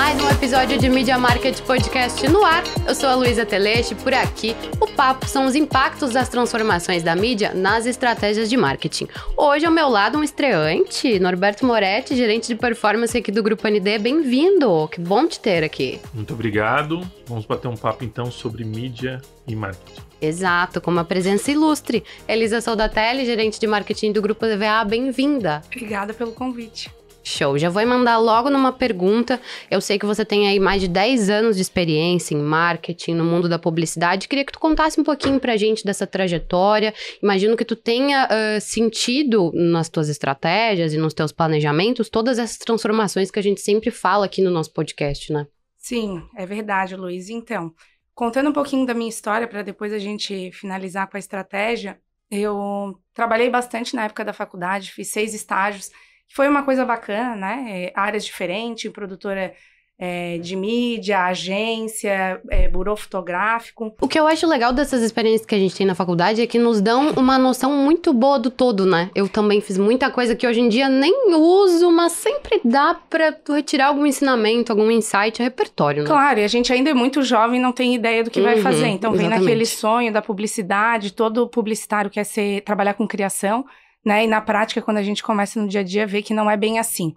mais um episódio de Media Market Podcast no ar. Eu sou a Luísa Teleste, por aqui o papo são os impactos das transformações da mídia nas estratégias de marketing. Hoje ao meu lado um estreante, Norberto Moretti, gerente de performance aqui do Grupo ND. Bem-vindo, que bom te ter aqui. Muito obrigado. Vamos bater um papo então sobre mídia e marketing. Exato, com uma presença ilustre. Elisa Soldatelli, gerente de marketing do Grupo DVA, bem-vinda. Obrigada pelo convite. Show. Já vou mandar logo numa pergunta. Eu sei que você tem aí mais de 10 anos de experiência em marketing, no mundo da publicidade. Queria que tu contasse um pouquinho pra gente dessa trajetória. Imagino que tu tenha uh, sentido nas tuas estratégias e nos teus planejamentos todas essas transformações que a gente sempre fala aqui no nosso podcast, né? Sim, é verdade, Luiz. Então, contando um pouquinho da minha história para depois a gente finalizar com a estratégia, eu trabalhei bastante na época da faculdade, fiz seis estágios foi uma coisa bacana, né? É, áreas diferentes, produtora é, de mídia, agência, é, burô fotográfico. O que eu acho legal dessas experiências que a gente tem na faculdade é que nos dão uma noção muito boa do todo, né? Eu também fiz muita coisa que hoje em dia nem uso, mas sempre dá pra tu retirar algum ensinamento, algum insight, é repertório, né? Claro, e a gente ainda é muito jovem não tem ideia do que uhum, vai fazer. Uhum, então vem naquele sonho da publicidade, todo publicitário quer ser, trabalhar com criação né? E na prática, quando a gente começa no dia a dia, vê que não é bem assim.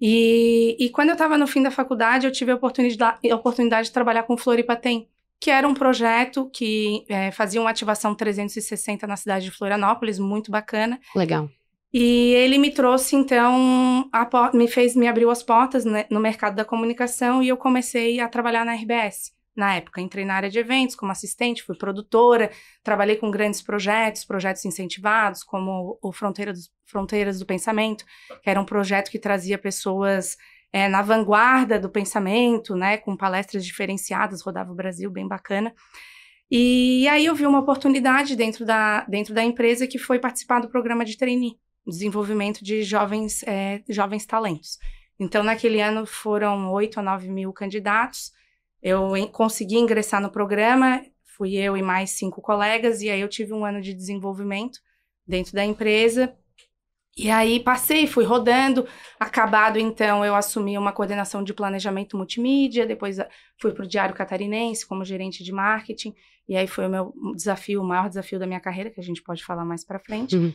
E, e quando eu estava no fim da faculdade, eu tive a oportunidade, a oportunidade de trabalhar com Floripa Tem, que era um projeto que é, fazia uma ativação 360 na cidade de Florianópolis, muito bacana. Legal. E ele me trouxe, então, me fez, me abriu as portas né, no mercado da comunicação e eu comecei a trabalhar na RBS na época. Entrei na área de eventos como assistente, fui produtora, trabalhei com grandes projetos, projetos incentivados, como o Fronteira dos, Fronteiras do Pensamento, que era um projeto que trazia pessoas é, na vanguarda do pensamento, né, com palestras diferenciadas, rodava o Brasil, bem bacana. E aí eu vi uma oportunidade dentro da, dentro da empresa que foi participar do programa de trainee, desenvolvimento de jovens, é, jovens talentos. Então, naquele ano foram 8 a 9 mil candidatos, eu consegui ingressar no programa, fui eu e mais cinco colegas, e aí eu tive um ano de desenvolvimento dentro da empresa. E aí passei, fui rodando. Acabado, então, eu assumi uma coordenação de planejamento multimídia, depois ah, fui para o Diário Catarinense como gerente de marketing, e aí foi o meu desafio, o maior desafio da minha carreira, que a gente pode falar mais para frente. Uhum.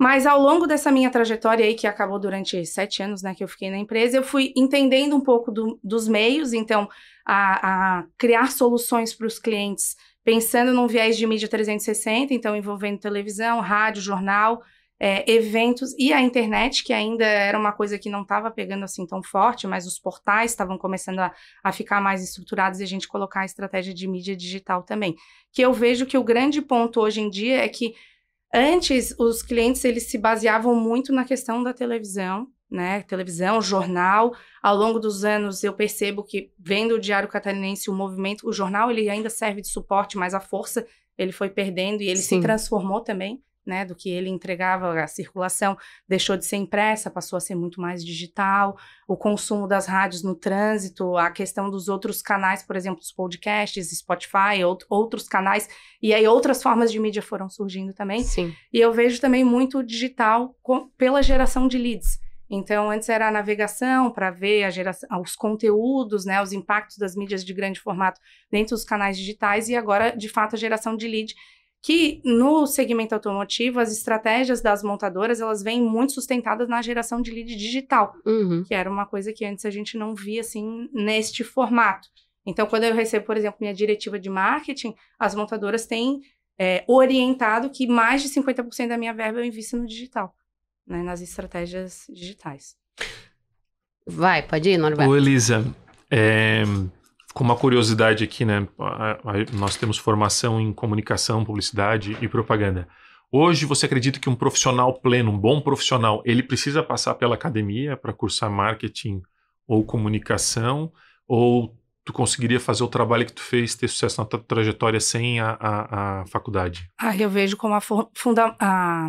Mas ao longo dessa minha trajetória aí, que acabou durante sete anos, né, que eu fiquei na empresa, eu fui entendendo um pouco do, dos meios, então, a, a criar soluções para os clientes, pensando num viés de mídia 360, então, envolvendo televisão, rádio, jornal, é, eventos e a internet, que ainda era uma coisa que não estava pegando assim tão forte, mas os portais estavam começando a, a ficar mais estruturados e a gente colocar a estratégia de mídia digital também. Que eu vejo que o grande ponto hoje em dia é que Antes, os clientes eles se baseavam muito na questão da televisão, né? Televisão, jornal. Ao longo dos anos, eu percebo que vendo o Diário Catarinense, o movimento, o jornal ele ainda serve de suporte, mas a força ele foi perdendo e ele Sim. se transformou também né, do que ele entregava, a circulação deixou de ser impressa, passou a ser muito mais digital, o consumo das rádios no trânsito, a questão dos outros canais, por exemplo, os podcasts, Spotify, outros canais, e aí outras formas de mídia foram surgindo também. Sim. E eu vejo também muito digital com, pela geração de leads. Então, antes era a navegação para ver geração, ah, os conteúdos, né, os impactos das mídias de grande formato dentro dos canais digitais, e agora, de fato, a geração de lead que no segmento automotivo as estratégias das montadoras elas vêm muito sustentadas na geração de lead digital, uhum. que era uma coisa que antes a gente não via assim neste formato. Então, quando eu recebo, por exemplo, minha diretiva de marketing, as montadoras têm é, orientado que mais de 50% da minha verba eu invisto no digital, né, nas estratégias digitais. Vai, pode ir, Norberto. Ô, Elisa, é, com uma curiosidade aqui, né? Nós temos formação em comunicação, publicidade e propaganda. Hoje você acredita que um profissional pleno, um bom profissional, ele precisa passar pela academia para cursar marketing ou comunicação? Ou tu conseguiria fazer o trabalho que tu fez, ter sucesso na tua trajetória sem a, a, a faculdade? Ah, eu vejo como a, a,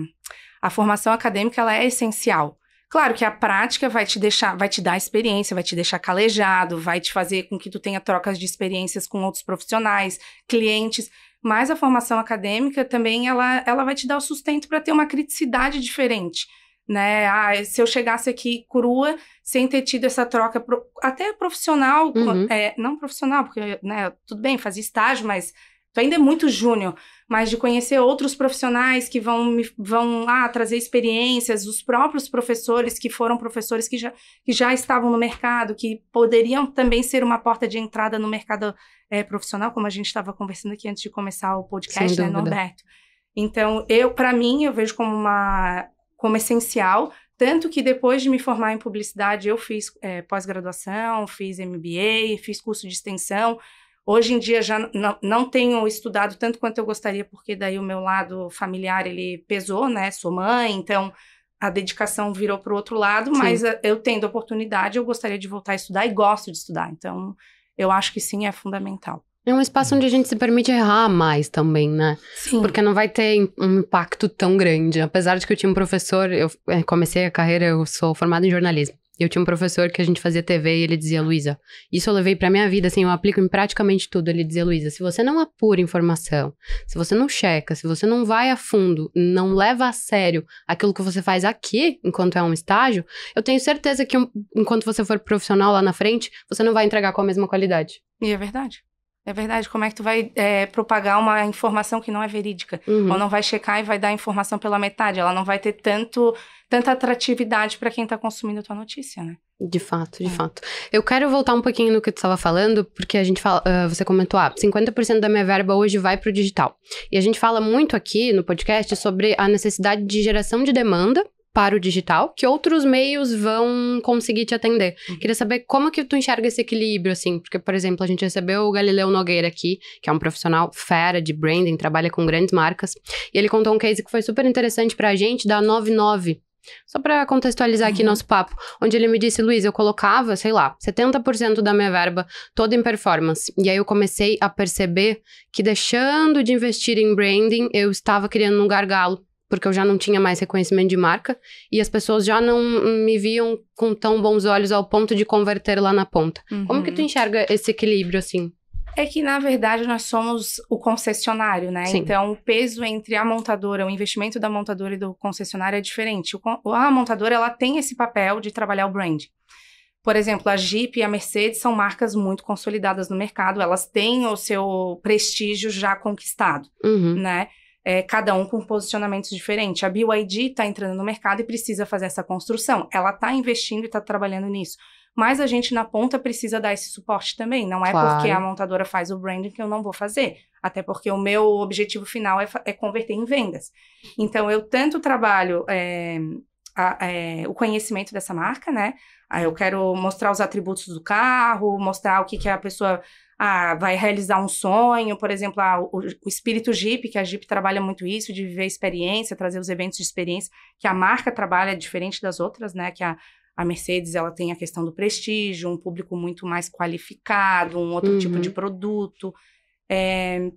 a formação acadêmica ela é essencial. Claro que a prática vai te deixar, vai te dar experiência, vai te deixar calejado, vai te fazer com que tu tenha trocas de experiências com outros profissionais, clientes, mas a formação acadêmica também ela, ela vai te dar o sustento para ter uma criticidade diferente. Né? Ah, se eu chegasse aqui crua, sem ter tido essa troca, pro, até profissional, uhum. é, não profissional, porque né, tudo bem, fazia estágio, mas Tu ainda é muito júnior, mas de conhecer outros profissionais que vão me vão lá ah, trazer experiências, os próprios professores que foram professores que já, que já estavam no mercado, que poderiam também ser uma porta de entrada no mercado é, profissional, como a gente estava conversando aqui antes de começar o podcast, Sem né, Norberto? Então, eu, para mim, eu vejo como uma como essencial tanto que depois de me formar em publicidade, eu fiz é, pós-graduação, fiz MBA, fiz curso de extensão, Hoje em dia já não, não tenho estudado tanto quanto eu gostaria, porque daí o meu lado familiar ele pesou, né? Sou mãe, então a dedicação virou para o outro lado, mas eh, eu tendo oportunidade, eu gostaria de voltar a estudar e gosto de estudar. Então, eu acho que sim, é fundamental. É um espaço onde a gente se permite errar mais também, né? Sim. Porque não vai ter um impacto tão grande. Apesar de que eu tinha um professor, eu eh, comecei a carreira, eu sou formada em jornalismo. Eu tinha um professor que a gente fazia TV e ele dizia, Luísa, isso eu levei pra minha vida, assim, eu aplico em praticamente tudo. Ele dizia, Luísa, se você não apura informação, se você não checa, se você não vai a fundo, não leva a sério aquilo que você faz aqui, enquanto é um estágio, eu tenho certeza que um, enquanto você for profissional lá na frente, você não vai entregar com a mesma qualidade. E é verdade. É verdade, como é que tu vai é, propagar uma informação que não é verídica? Uhum. Ou não vai checar e vai dar informação pela metade? Ela não vai ter tanto, tanta atratividade para quem está consumindo a tua notícia, né? De fato, de é. fato. Eu quero voltar um pouquinho no que tu estava falando, porque a gente fala, uh, você comentou, ah, 50% da minha verba hoje vai para o digital. E a gente fala muito aqui no podcast sobre a necessidade de geração de demanda para o digital, que outros meios vão conseguir te atender. Uhum. Queria saber como que tu enxerga esse equilíbrio, assim, porque, por exemplo, a gente recebeu o Galileu Nogueira aqui, que é um profissional fera de branding, trabalha com grandes marcas, e ele contou um case que foi super interessante para a gente, da 99, só para contextualizar aqui uhum. nosso papo, onde ele me disse, Luiz, eu colocava, sei lá, 70% da minha verba toda em performance. E aí eu comecei a perceber que deixando de investir em branding, eu estava criando um gargalo porque eu já não tinha mais reconhecimento de marca e as pessoas já não me viam com tão bons olhos ao ponto de converter lá na ponta. Uhum. Como que tu enxerga esse equilíbrio assim? É que, na verdade, nós somos o concessionário, né? Sim. Então, o peso entre a montadora, o investimento da montadora e do concessionário é diferente. O, a montadora, ela tem esse papel de trabalhar o brand. Por exemplo, a Jeep e a Mercedes são marcas muito consolidadas no mercado. Elas têm o seu prestígio já conquistado, uhum. né? é, cada um com posicionamentos diferentes. A BYD está entrando no mercado e precisa fazer essa construção. Ela está investindo e está trabalhando nisso. Mas a gente na ponta precisa dar esse suporte também. Não é claro. porque a montadora faz o branding que eu não vou fazer. Até porque o meu objetivo final é, é converter em vendas. Então, eu tanto trabalho é, a, é, o conhecimento dessa marca, né? Ah, eu quero mostrar os atributos do carro, mostrar o que, que a pessoa ah, vai realizar um sonho, por exemplo, ah, o, o, espírito Jeep, que a Jeep trabalha muito isso, de viver experiência, trazer os eventos de experiência, que a marca trabalha diferente das outras, né? Que a, a Mercedes ela tem a questão do prestígio, um público muito mais qualificado, um outro uhum. tipo de uhum. produto. É,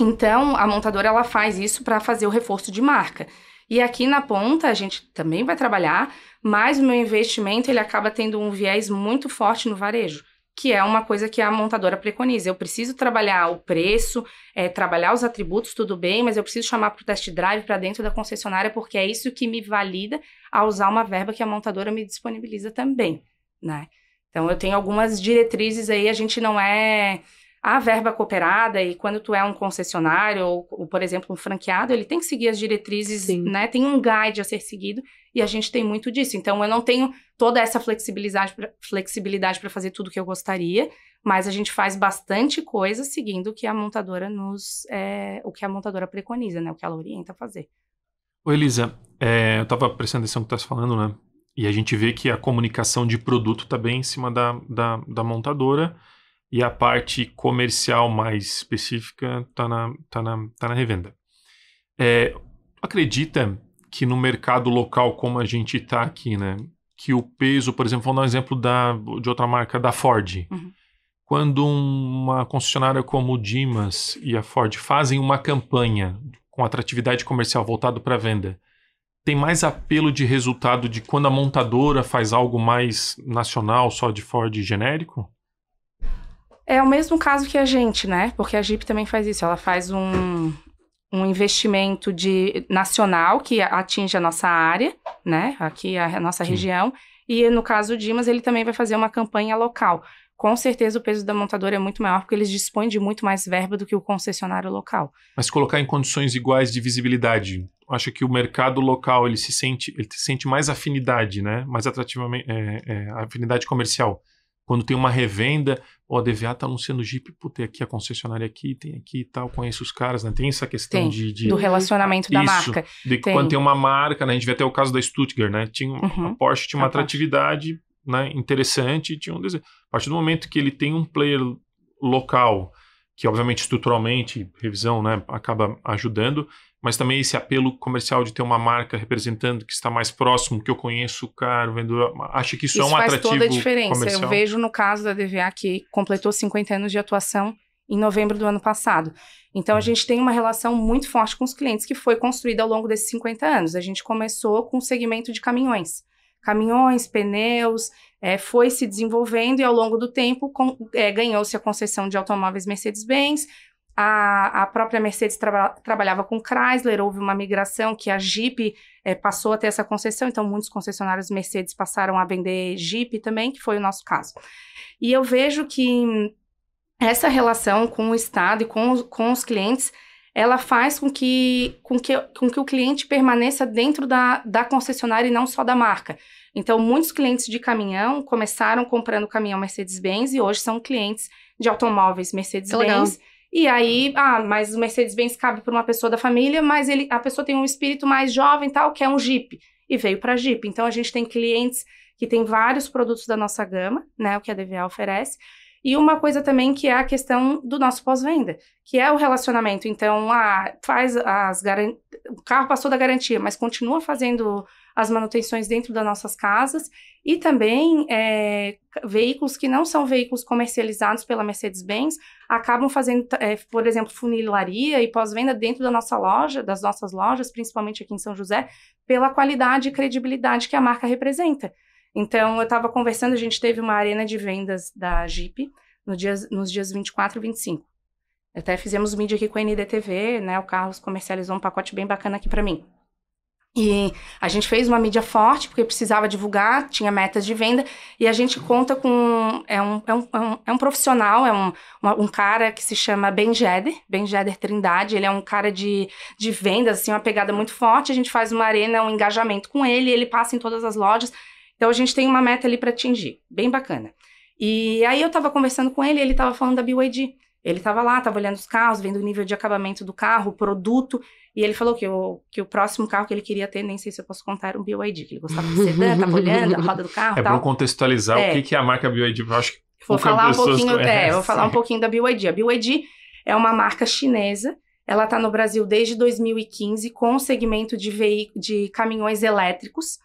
então, a montadora ela faz isso para fazer o reforço de marca. E aqui na ponta a gente também vai trabalhar, mas o meu investimento ele acaba tendo um viés muito forte no varejo que é uma coisa que a montadora preconiza. Eu preciso trabalhar o preço, é, trabalhar os atributos, tudo bem, mas eu preciso chamar para o test drive, para dentro da concessionária, porque é isso que me valida a usar uma verba que a montadora me disponibiliza também, né? Então, eu tenho algumas diretrizes aí, a gente não é a verba cooperada e quando tu é um concessionário ou, ou por exemplo, um franqueado, ele tem que seguir as diretrizes, Sim. né? Tem um guide a ser seguido e a gente tem muito disso. Então, eu não tenho toda essa flexibilidade flexibilidade para fazer tudo que eu gostaria, mas a gente faz bastante coisa seguindo o que a montadora nos é, o que a montadora preconiza, né? O que ela orienta a fazer. Ô Elisa, é, eu estava prestando atenção no que tu estás falando, né? E a gente vê que a comunicação de produto está bem em cima da, da, da montadora e a parte comercial mais específica está na, tá na, tá na revenda. É, acredita que no mercado local como a gente está aqui, né, que o peso, por exemplo, vou dar um exemplo da, de outra marca, da Ford. Uhum. Quando uma concessionária como o Dimas e a Ford fazem uma campanha com atratividade comercial voltado para venda, tem mais apelo de resultado de quando a montadora faz algo mais nacional, só de Ford genérico? É o mesmo caso que a gente, né? Porque a Jeep também faz isso. Ela faz um, um investimento de nacional que atinge a nossa área, né? Aqui a, nossa Sim. região. E no caso do Dimas, ele também vai fazer uma campanha local. Com certeza o peso da montadora é muito maior porque eles dispõem de muito mais verba do que o concessionário local. Mas colocar em condições iguais de visibilidade, acho que o mercado local ele se sente, ele sente mais afinidade, né? Mais atrativamente, é, é, afinidade comercial quando tem uma revenda, o DVA tá anunciando Jeep, pô, tem aqui a concessionária aqui, tem aqui e tal, conheço os caras, né? Tem essa questão tem, de, de, Do relacionamento da isso, marca. De tem. quando tem uma marca, né? A gente vê até o caso da Stuttgart, né? Tinha, uhum. A Porsche tinha uma a atratividade Porsche. né? interessante, tinha um desejo. A partir do momento que ele tem um player local que obviamente estruturalmente, revisão, né, acaba ajudando, mas também esse apelo comercial de ter uma marca representando que está mais próximo, que eu conheço o cara, o vendedor, acho que isso, isso é um faz atrativo toda a diferença. Comercial. Eu vejo no caso da DVA que completou 50 anos de atuação em novembro do ano passado. Então a uhum. gente tem uma relação muito forte com os clientes que foi construída ao longo desses 50 anos. A gente começou com o segmento de caminhões caminhões, pneus, é, foi se desenvolvendo e ao longo do tempo é, ganhou-se a concessão de automóveis Mercedes-Benz. A, a, própria Mercedes traba, trabalhava com Chrysler, houve uma migração que a Jeep é, passou a ter essa concessão, então muitos concessionários Mercedes passaram a vender Jeep também, que foi o nosso caso. E eu vejo que essa relação com o Estado e com os, com os clientes ela faz com que, com, que, com que o cliente permaneça dentro da, da concessionária e não só da marca. Então, muitos clientes de caminhão começaram comprando caminhão Mercedes-Benz e hoje são clientes de automóveis Mercedes-Benz. E aí, ah, mas o Mercedes-Benz cabe para uma pessoa da família, mas ele, a pessoa tem um espírito mais jovem tal, que é um Jeep. E veio para Jeep. Então, a gente tem clientes que tem vários produtos da nossa gama, né, o que a DVA oferece. E uma coisa também que é a questão do nosso pós-venda, que é o relacionamento. Então, ah, faz as garan... o carro passou da garantia, mas continua fazendo as manutenções dentro das nossas casas e também é, veículos que não são veículos comercializados pela Mercedes-Benz acabam fazendo, é, por exemplo, funilaria e pós-venda dentro da nossa loja, das nossas lojas, principalmente aqui em São José, pela qualidade e credibilidade que a marca representa. Então, eu estava conversando, a gente teve uma arena de vendas da Jeep no dia, nos dias 24 e 25. Até fizemos mídia aqui com a NDTV, né? O Carlos comercializou um pacote bem bacana aqui para mim. E a gente fez uma mídia forte, porque precisava divulgar, tinha metas de venda, e a gente conta com. É um, é um, é um, é um profissional, é um, um cara que se chama Ben Jeder, Ben Jeder Trindade. Ele é um cara de, de vendas, assim, uma pegada muito forte. A gente faz uma arena, um engajamento com ele, ele passa em todas as lojas. Então a gente tem uma meta ali para atingir, bem bacana. E aí eu tava conversando com ele, ele tava falando da BYD. Ele estava lá, estava olhando os carros, vendo o nível de acabamento do carro, o produto. E ele falou que o, que o próximo carro que ele queria ter, nem sei se eu posso contar, era um BYD, que ele gostava de sedã, tava olhando a roda do carro. É tal. bom contextualizar é. o que, que é a marca BYD, eu acho que. Vou falar, um pouquinho, é, vou falar um pouquinho da BYD. A BYD é uma marca chinesa, ela está no Brasil desde 2015 com o segmento de, de caminhões elétricos.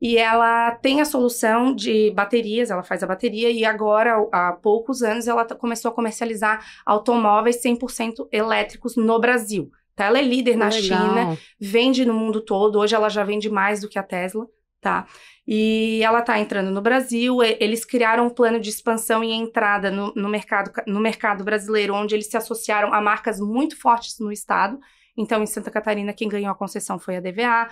E ela tem a solução de baterias, ela faz a bateria, e agora, há poucos anos, ela tá, começou a comercializar automóveis 100% elétricos no Brasil. Tá? Ela é líder na Legal. China, vende no mundo todo. Hoje ela já vende mais do que a Tesla, tá? E ela tá entrando no Brasil. Eles criaram um plano de expansão e entrada no, no mercado, no mercado brasileiro, onde eles se associaram a marcas muito fortes no estado. Então, em Santa Catarina, quem ganhou a concessão foi a DVA.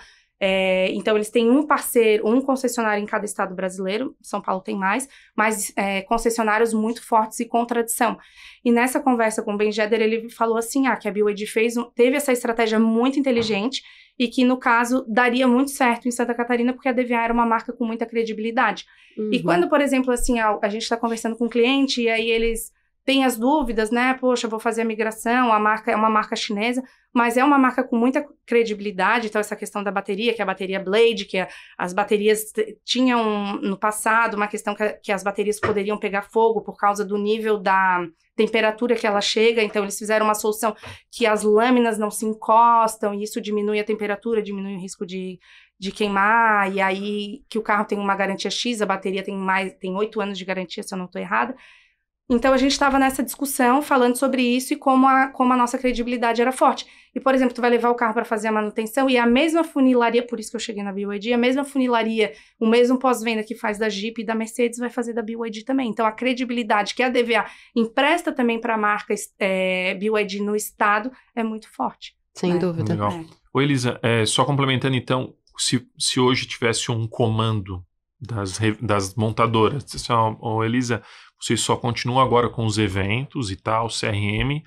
É, então, eles têm um parceiro, um concessionário em cada estado brasileiro, São Paulo tem mais, mas é, concessionários muito fortes e com tradição. E nessa conversa com o Ben Jeder, ele falou assim, ah, que a BioEd fez, teve essa estratégia muito inteligente e que, no caso, daria muito certo em Santa Catarina, porque a DVA era uma marca com muita credibilidade. Uhum. E quando, por exemplo, assim, a, a gente está conversando com um cliente e aí eles tem as dúvidas, né? Poxa, vou fazer a migração, a marca é uma marca chinesa, mas é uma marca com muita credibilidade, então essa questão da bateria, que é a bateria Blade, que é, as baterias tinham no passado uma questão que, que, as baterias poderiam pegar fogo por causa do nível da temperatura que ela chega, então eles fizeram uma solução que as lâminas não se encostam, e isso diminui a temperatura, diminui o risco de, de queimar, e aí que o carro tem uma garantia X, a bateria tem mais, tem oito anos de garantia, se eu não estou errada, então a gente estava nessa discussão falando sobre isso e como a, como a nossa credibilidade era forte. E, por exemplo, tu vai levar o carro para fazer a manutenção e é a mesma funilaria, por isso que eu cheguei na BYD, é a mesma funilaria, o mesmo pós-venda que faz da Jeep e da Mercedes vai fazer da BYD também. Então a credibilidade que a DVA empresta também para a marca é, BYD no estado é muito forte. Sem né? dúvida. Legal. É. Ô, Elisa, é, só complementando então, se, se hoje tivesse um comando das, das montadoras, assim, Elisa, vocês só continuam agora com os eventos e tal, CRM,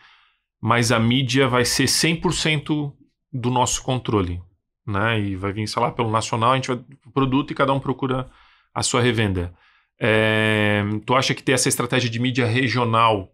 mas a mídia vai ser 100% do nosso controle, né? E vai vir, sei lá, pelo nacional, a gente vai produto e cada um procura a sua revenda. É, tu acha que ter essa estratégia de mídia regional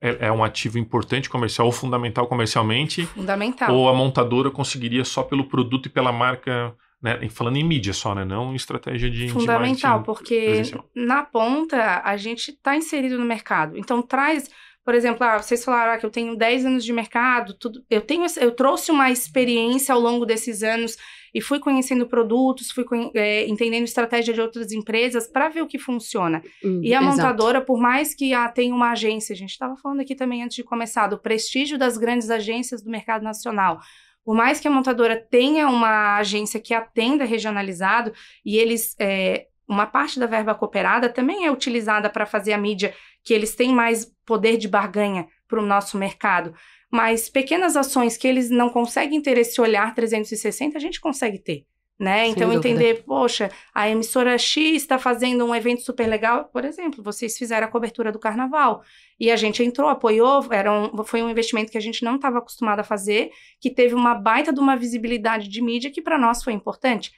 é, é, um ativo importante comercial ou fundamental comercialmente? Fundamental. Ou a montadora conseguiria só pelo produto e pela marca né? Falando em mídia só, né? Não em estratégia de Fundamental, de porque presencial. na ponta a gente está inserido no mercado. Então traz, por exemplo, ah, vocês falaram ah, que eu tenho 10 anos de mercado, tudo, eu tenho eu trouxe uma experiência ao longo desses anos e fui conhecendo produtos, fui é, entendendo estratégia de outras empresas para ver o que funciona. Hum, e a exato. montadora, por mais que ah, tenha uma agência, a gente estava falando aqui também antes de começar, do prestígio das grandes agências do mercado nacional por mais que a montadora tenha uma agência que atenda regionalizado e eles é, uma parte da verba cooperada também é utilizada para fazer a mídia que eles têm mais poder de barganha para o nosso mercado. Mas pequenas ações que eles não conseguem ter esse olhar 360, a gente consegue ter né? Sem então dúvida. entender, poxa, a emissora X está fazendo um evento super legal, por exemplo, vocês fizeram a cobertura do carnaval e a gente entrou, apoiou, era um, foi um investimento que a gente não estava acostumado a fazer, que teve uma baita de uma visibilidade de mídia que para nós foi importante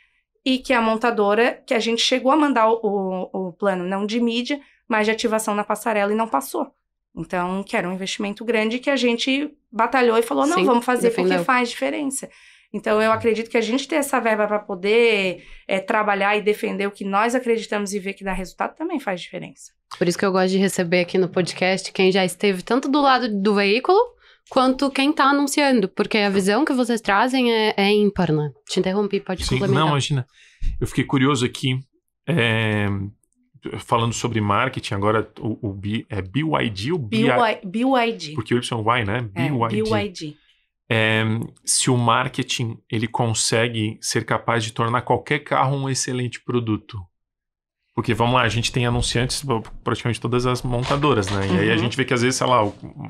e que a montadora, que a gente chegou a mandar o, o, plano não de mídia, mas de ativação na passarela e não passou. Então, que era um investimento grande que a gente batalhou e falou, não, Sim, vamos fazer defendeu. porque faz diferença. Então, eu acredito que a gente ter essa verba para poder é, trabalhar e defender o que nós acreditamos e ver que dá resultado também faz diferença. Por isso que eu gosto de receber aqui no podcast quem já esteve tanto do lado do veículo quanto quem está anunciando, porque a visão que vocês trazem é, é ímpar, né? Te interrompi, pode Sim, complementar. Não, imagina. Eu fiquei curioso aqui, é, falando sobre marketing, agora o, o B, é BYD ou BYD? BYD. Porque o Y, né? BYD. É, BYD é, se o marketing ele consegue ser capaz de tornar qualquer carro um excelente produto. Porque vamos lá, a gente tem anunciantes praticamente todas as montadoras, né? E uhum. aí a uhum. gente vê que às vezes, sei lá,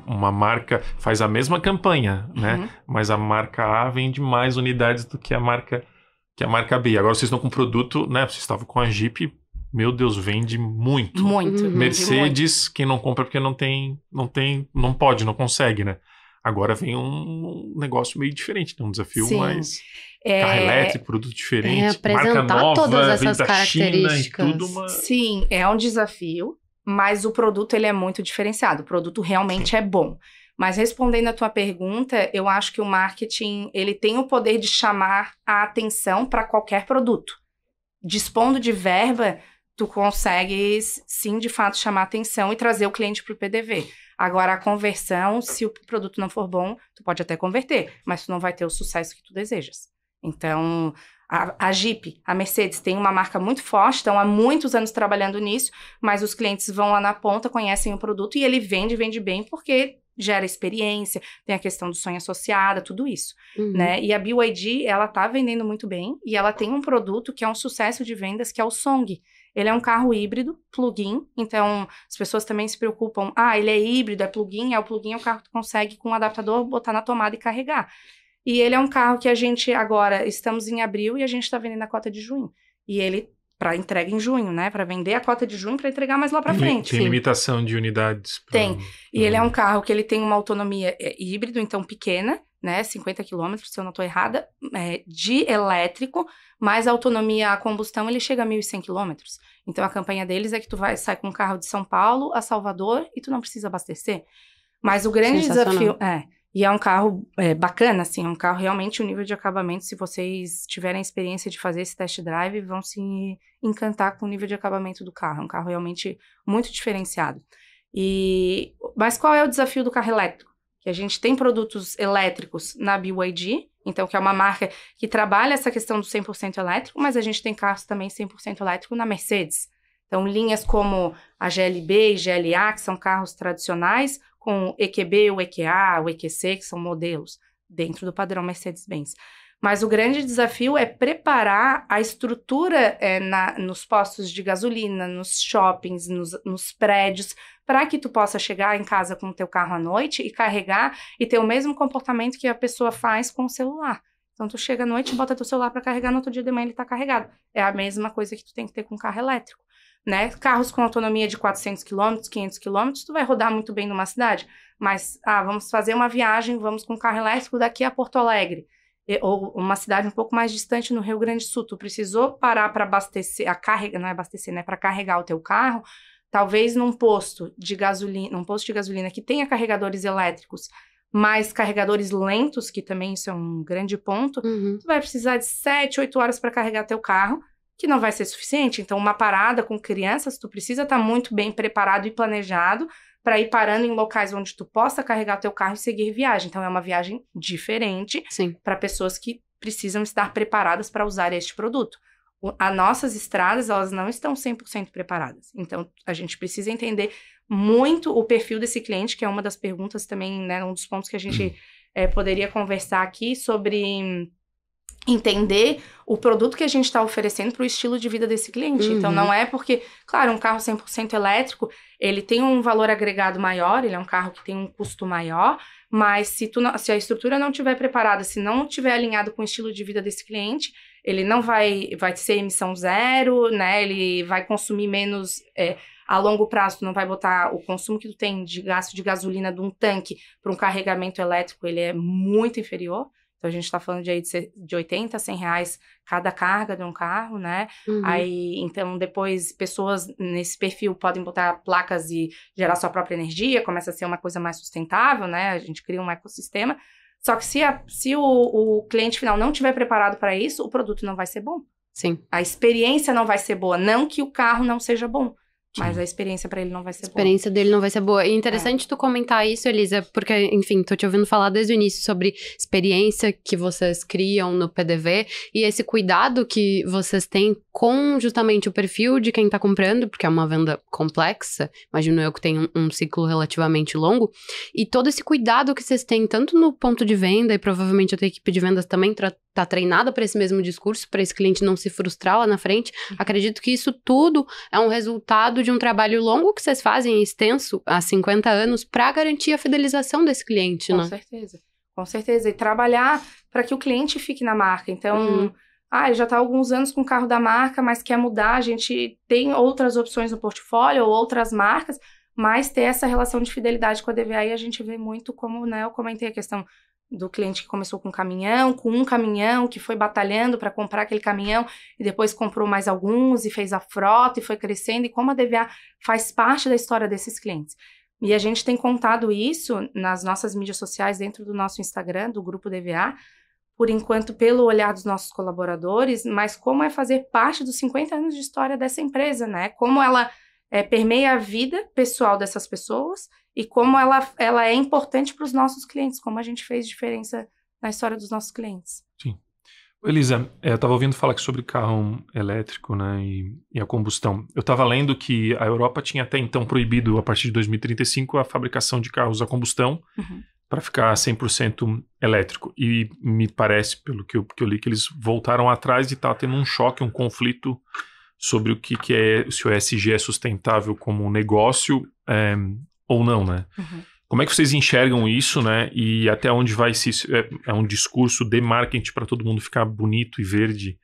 uma marca faz a mesma campanha, né? uhum. né? Mas a marca A vende mais unidades do que a marca que a marca B. Agora vocês estão com produto, né? Vocês estavam com a Jeep, meu Deus, vende muito. Muito. Mercedes, quem não compra porque não tem, não tem, não pode, não consegue, né? Agora vem um, negócio meio diferente, né? um desafio Sim. mais é, carro elétrico, produto diferente, é apresentar marca nova, todas essas características. China, tudo uma... Sim, é um desafio, mas o produto ele é muito diferenciado. O produto realmente Sim. é bom. Mas respondendo à tua pergunta, eu acho que o marketing ele tem o poder de chamar a atenção para qualquer produto. Dispondo de verba, tu consegues sim de fato chamar atenção e trazer o cliente para o PDV. Agora, a conversão, se o produto não for bom, tu pode até converter, mas tu não vai ter o sucesso que tu desejas. Então, a, a Jeep, a Mercedes tem uma marca muito forte, estão há muitos anos trabalhando nisso, mas os clientes vão lá na ponta, conhecem o produto e ele vende, vende bem, porque gera experiência, tem a questão do sonho associada, tudo isso, uhum. né? E a BYD, ela tá vendendo muito bem e ela tem um produto que é um sucesso de vendas, que é o Song, ele é um carro híbrido, plug-in, então as pessoas também se preocupam. Ah, ele é híbrido, é plug-in, é o plug-in, é o carro que tu consegue com o um adaptador botar na tomada e carregar. E ele é um carro que a gente agora estamos em abril e a gente está vendendo a cota de junho. E ele para entrega em junho, né? Para vender a cota de junho para entregar mais lá para frente. Tem limitação de unidades. Pra... Tem. E hum. ele é um carro que ele tem uma autonomia é, híbrido, então pequena né, 50 quilômetros, se eu não estou errada, é, de elétrico, mas a autonomia a combustão ele chega a 1.100 quilômetros. Então a campanha deles é que tu vai sai com um carro de São Paulo a Salvador e tu não precisa abastecer. Mas o grande desafio é e é um carro é, bacana, assim, é um carro realmente o um nível de acabamento. Se vocês tiverem experiência de fazer esse test drive, vão se encantar com o nível de acabamento do carro. É um carro realmente muito diferenciado. E mas qual é o desafio do carro elétrico? a gente tem produtos elétricos na BYD, então, que é uma marca que trabalha essa questão do 100% elétrico, mas a gente tem carros também 100% elétrico na Mercedes. Então, linhas como a GLB e GLA, que são carros tradicionais, com o EQB, o EQA, o EQC, que são modelos dentro do padrão Mercedes-Benz. Mas o grande desafio é preparar a estrutura é, na, nos postos de gasolina, nos shoppings, nos, nos prédios, para que tu possa chegar em casa com o teu carro à noite e carregar e ter o mesmo comportamento que a pessoa faz com o celular. Então tu chega à noite, bota teu celular para carregar, no outro dia de manhã ele está carregado. É a mesma coisa que tu tem que ter com carro elétrico. Né? Carros com autonomia de 400 km, 500 km, tu vai rodar muito bem numa cidade. Mas, ah, vamos fazer uma viagem, vamos com carro elétrico daqui a Porto Alegre ou uma cidade um pouco mais distante no Rio Grande do Sul, tu precisou parar para abastecer, a carrega, não é abastecer, né, para carregar o teu carro, talvez num posto de gasolina, num posto de gasolina que tenha carregadores elétricos, mas carregadores lentos, que também isso é um grande ponto, uhum. tu vai precisar de 7, 8 horas para carregar teu carro, que não vai ser suficiente. Então, uma parada com crianças, tu precisa estar tá muito bem preparado e planejado para ir parando em locais onde tu possa carregar teu carro e seguir viagem. Então é uma viagem diferente para pessoas que precisam estar preparadas para usar este produto. as nossas estradas, elas não estão 100% preparadas. Então a gente precisa entender muito o perfil desse cliente, que é uma das perguntas também, né, um dos pontos que a gente é, poderia conversar aqui sobre entender o produto que a gente está oferecendo para o estilo de vida desse cliente. Uhum. Então, não é porque, claro, um carro 100% elétrico, ele tem um valor agregado maior, ele é um carro que tem um custo maior, mas se, tu não, se a estrutura não estiver preparada, se não estiver alinhado com o estilo de vida desse cliente, ele não vai, vai ser emissão zero, né? Ele vai consumir menos... É, a longo prazo, tu não vai botar o consumo que tu tem de gasto de gasolina de um tanque para um carregamento elétrico, ele é muito inferior. Então a gente está falando de, de 80 a 100 reais cada carga de um carro, né? Uhum. Aí, então, depois pessoas nesse perfil podem botar placas e gerar sua própria energia, começa a ser uma coisa mais sustentável, né? A gente cria um ecossistema. Só que se, a, se o, o cliente final não estiver preparado para isso, o produto não vai ser bom. Sim. A experiência não vai ser boa. Não que o carro não seja bom, mas a experiência para ele não vai ser boa. A experiência boa. dele não vai ser boa. E interessante é. tu comentar isso, Elisa, porque, enfim, tô te ouvindo falar desde o início sobre experiência que vocês criam no PDV e esse cuidado que vocês têm com justamente o perfil de quem tá comprando, porque é uma venda complexa, imagino eu que tem um, um ciclo relativamente longo, e todo esse cuidado que vocês têm, tanto no ponto de venda, e provavelmente a tua equipe de vendas também tra tá treinada para esse mesmo discurso, para esse cliente não se frustrar lá na frente. Uhum. Acredito que isso tudo é um resultado de um trabalho longo que vocês fazem, extenso, há 50 anos, para garantir a fidelização desse cliente, Com né? Com certeza. Com certeza. E trabalhar para que o cliente fique na marca. Então. Uhum. Ah, já está há alguns anos com o carro da marca, mas quer mudar. A gente tem outras opções no portfólio ou outras marcas, mas ter essa relação de fidelidade com a DVA e a gente vê muito como, né, eu comentei a questão do cliente que começou com um caminhão, com um caminhão, que foi batalhando para comprar aquele caminhão e depois comprou mais alguns e fez a frota e foi crescendo e como a DVA faz parte da história desses clientes. E a gente tem contado isso nas nossas mídias sociais, dentro do nosso Instagram, do grupo DVA, por enquanto pelo olhar dos nossos colaboradores, mas como é fazer parte dos 50 anos de história dessa empresa, né? Como ela é, permeia a vida pessoal dessas pessoas e como ela, ela é importante para os nossos clientes, como a gente fez diferença na história dos nossos clientes. Sim. Elisa, é, eu estava ouvindo falar aqui sobre carro elétrico né, e, e a combustão. Eu estava lendo que a Europa tinha até então proibido, a partir de 2035, a fabricação de carros a combustão uhum. para ficar 100% elétrico. E me parece, pelo que eu, que eu li, que eles voltaram atrás e está tendo um choque, um conflito sobre o que, que é, se o ESG é sustentável como um negócio é, ou não, né? Uhum. Como é que vocês enxergam isso, né? E até onde vai se é, é um discurso de marketing para todo mundo ficar bonito e verde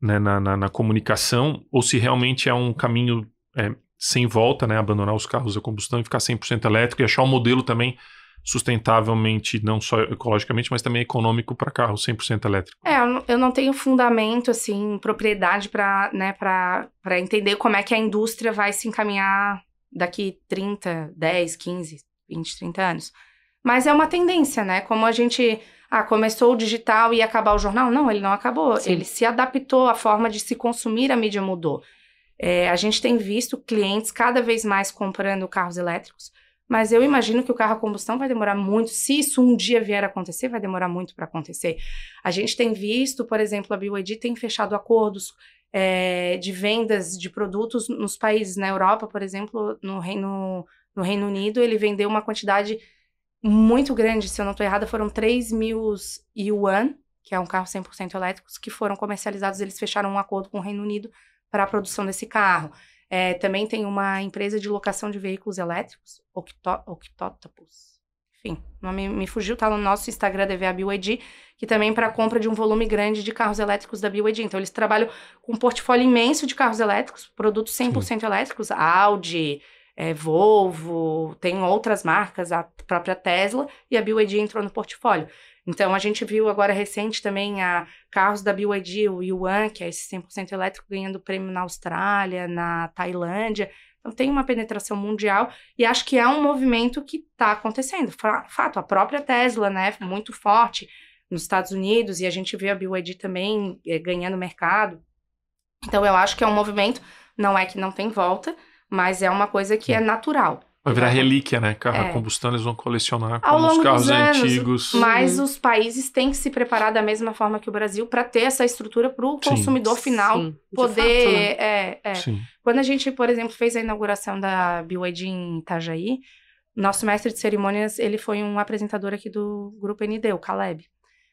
né, na, na, na, comunicação, ou se realmente é um caminho é, sem volta, né? Abandonar os carros a combustão e ficar 100% elétrico e achar um modelo também sustentavelmente, não só ecologicamente, mas também econômico para carro 100% elétrico. É, eu não tenho fundamento, assim, propriedade para né, entender como é que a indústria vai se encaminhar daqui 30, 10, 15, 20, 30 anos. Mas é uma tendência, né? Como a gente. Ah, começou o digital e acabar o jornal? Não, ele não acabou. Sim. Ele se adaptou, a forma de se consumir a mídia mudou. É, a gente tem visto clientes cada vez mais comprando carros elétricos, mas eu imagino que o carro a combustão vai demorar muito. Se isso um dia vier a acontecer, vai demorar muito para acontecer. A gente tem visto, por exemplo, a BYD tem fechado acordos é, de vendas de produtos nos países, na Europa, por exemplo, no Reino, no Reino Unido, ele vendeu uma quantidade muito grande, se eu não estou errada, foram 3 mil yuan, que é um carro 100% elétrico, que foram comercializados, eles fecharam um acordo com o Reino Unido para a produção desse carro. É, também tem uma empresa de locação de veículos elétricos, Octotopus, enfim, me, me fugiu, tá no nosso Instagram DVA BYD, que também para compra de um volume grande de carros elétricos da BYD. Então, eles trabalham com um portfólio imenso de carros elétricos, produtos 100% Sim. elétricos, Audi, é, Volvo, tem outras marcas, a própria Tesla, e a BYD entrou no portfólio. Então, a gente viu agora recente também a carros da BYD, o Yuan, que é esse 100% elétrico, ganhando prêmio na Austrália, na Tailândia. Então tem uma penetração mundial e acho que é um movimento que está acontecendo. Fato, a própria Tesla, né, muito forte nos Estados Unidos e a gente vê a BYD também é, ganhando mercado. Então eu acho que é um movimento, não é que não tem volta, mas é uma coisa que é natural. Vai virar relíquia, né? Carro é. a combustão, eles vão colecionar com os carros anos, antigos. Mas uhum. os países têm que se preparar da mesma forma que o Brasil para ter essa estrutura para o consumidor final Sim. poder. Fato, né? é, é. Sim. Quando a gente, por exemplo, fez a inauguração da BYD em Itajaí, nosso mestre de cerimônias ele foi um apresentador aqui do grupo ND, o Caleb.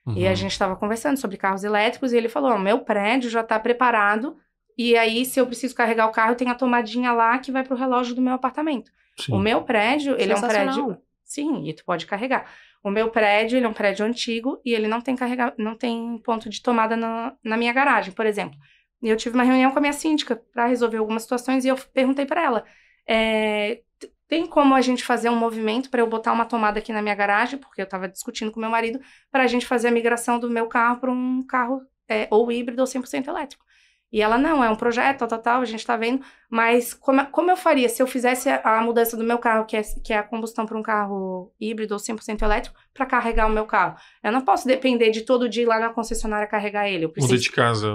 Uhum. E a uhum. gente estava conversando sobre carros elétricos e ele falou: oh, meu prédio já está preparado e aí, se eu preciso carregar o carro, tem a tomadinha lá que vai para o relógio do meu apartamento. Sim. O meu prédio, ele é um prédio. Sim, e tu pode carregar. O meu prédio, ele é um prédio antigo e ele não tem carregar, não tem ponto de tomada na, na minha garagem, por exemplo. E eu tive uma reunião com a minha síndica para resolver algumas situações e eu perguntei para ela: é, tem como a gente fazer um movimento para eu botar uma tomada aqui na minha garagem, porque eu estava discutindo com meu marido, para a gente fazer a migração do meu carro para um carro é, ou híbrido ou 100% elétrico? E ela, não, é um projeto, tal, tal, tal a gente tá vendo. Mas como, como eu faria se eu fizesse a, mudança do meu carro, que é, que é a combustão para um carro híbrido ou 100% elétrico, para carregar o meu carro? Eu não posso depender de todo dia ir lá na concessionária carregar ele. Eu preciso... Mudei de casa.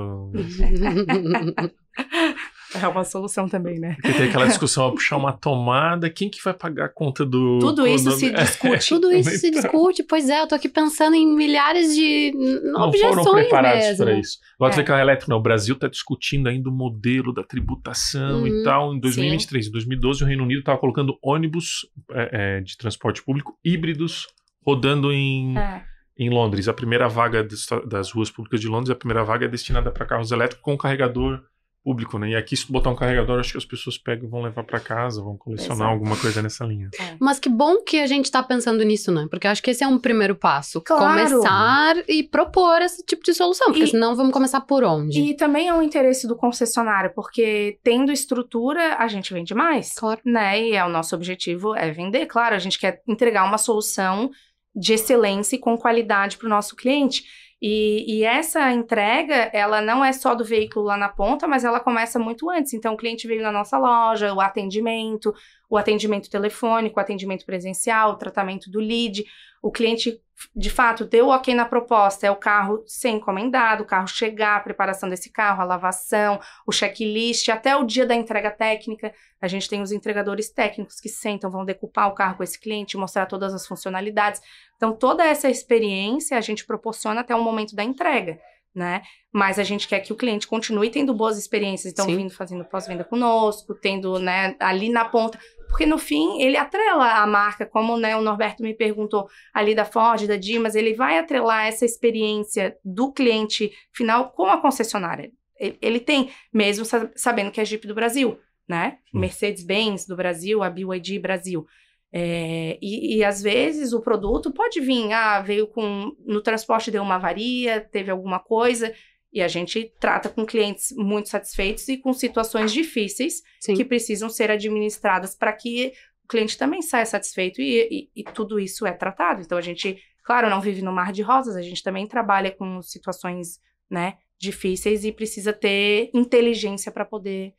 É uma solução também, né? Porque tem aquela discussão, puxar uma tomada, quem que vai pagar a conta do... Tudo isso do... se é, discute. Tudo é isso se discute, pois é, eu tô aqui pensando em milhares de Não objeções é. Não foram preparados para isso. Logo é. que a o Brasil está discutindo ainda o modelo da tributação uhum, e tal. Em 2023, sim. em 2012, o Reino Unido estava colocando ônibus é, é, de transporte público híbridos rodando em... É em Londres. A primeira vaga das ruas públicas de Londres, a primeira vaga é destinada para carros elétricos com carregador público, né? E aqui se botar um carregador, acho que as pessoas pegam e vão levar para casa, vão colecionar Exato. alguma coisa nessa linha. É. Mas que bom que a gente tá pensando nisso, né? Porque acho que esse é um primeiro passo, claro. começar e propor esse tipo de solução, porque e, senão vamos começar por onde? E também é um interesse do concessionário, porque tendo estrutura, a gente vende mais, claro. né? E é o nosso objetivo é vender, claro, a gente quer entregar uma solução de excelência e com qualidade para o nosso cliente. E, e, essa entrega, ela não é só do veículo lá na ponta, mas ela começa muito antes. Então, o cliente veio na nossa loja, o atendimento, o atendimento telefônico, o atendimento presencial, o tratamento do lead. O cliente de fato, deu ok na proposta, é o carro ser encomendado, o carro chegar, a preparação desse carro, a lavação, o checklist, até o dia da entrega técnica. A gente tem os entregadores técnicos que sentam, vão decupar o carro com esse cliente, mostrar todas as funcionalidades. Então, toda essa experiência a gente proporciona até o momento da entrega. Né? Mas a gente quer que o cliente continue tendo boas experiências, então Sim. vindo fazendo pós-venda conosco, tendo, né, ali na ponta, porque no fim ele atrela a marca, como né, o Norberto me perguntou ali da Ford, da Dimas, ele vai atrelar essa experiência do cliente final com a concessionária. Ele, tem, mesmo sabendo que é Jeep do Brasil, né? Mercedes-Benz do Brasil, a BYD Brasil. É, e, e, às vezes o produto pode vir, ah, veio com. No transporte deu uma avaria, teve alguma coisa, e a gente trata com clientes muito satisfeitos e com situações difíceis Sim. que precisam ser administradas para que o cliente também saia satisfeito e, e, e, tudo isso é tratado. Então a gente, claro, não vive no mar de rosas, a gente também trabalha com situações, né, difíceis e precisa ter inteligência para poder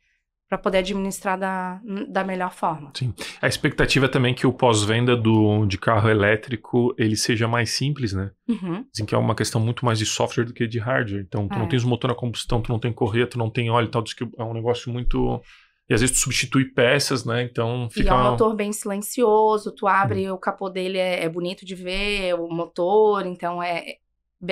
para poder administrar da, da melhor forma. Sim. A expectativa é também que o pós-venda do de carro elétrico ele seja mais simples, né? Uhum. Dizem que é uma questão muito mais de software do que de hardware. Então, tu é. não tens motor a combustão, tu não tem correia, tu não tem óleo e tal. Diz que é um negócio muito... E às vezes tu substitui peças, né? Então fica... E é um motor bem silencioso, tu abre, uhum. o capô dele é, é bonito de ver, é o motor, então é,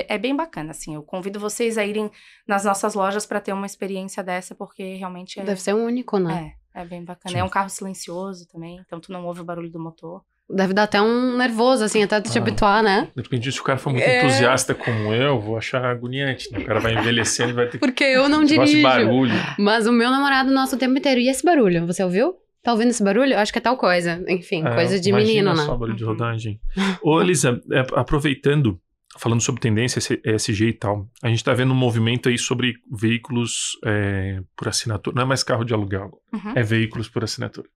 é bem bacana, assim. Eu convido vocês a irem nas nossas lojas para ter uma experiência dessa, porque realmente é... Deve ser um único, né? É, é bem bacana. Sim. É um carro silencioso também, então tu não ouve o barulho do motor. Deve dar até um nervoso, assim, até te ah, habituar, né? De disso, se o cara for muito é... entusiasta como eu, vou achar agoniante, né? O cara vai envelhecendo e vai ter Porque eu não dirijo. De barulho. Mas o meu namorado, nosso o tempo inteiro. E esse barulho? Você ouviu? Tá ouvindo esse barulho? Acho que é tal coisa. Enfim, é, coisa de menino, né? só barulho de uhum. rodagem. Ô, Elisa, é, aproveitando, falando sobre tendência ESG e tal, a gente está vendo um movimento aí sobre veículos é, por assinatura. Não é mais carro de aluguel, uhum. é veículos por assinatura.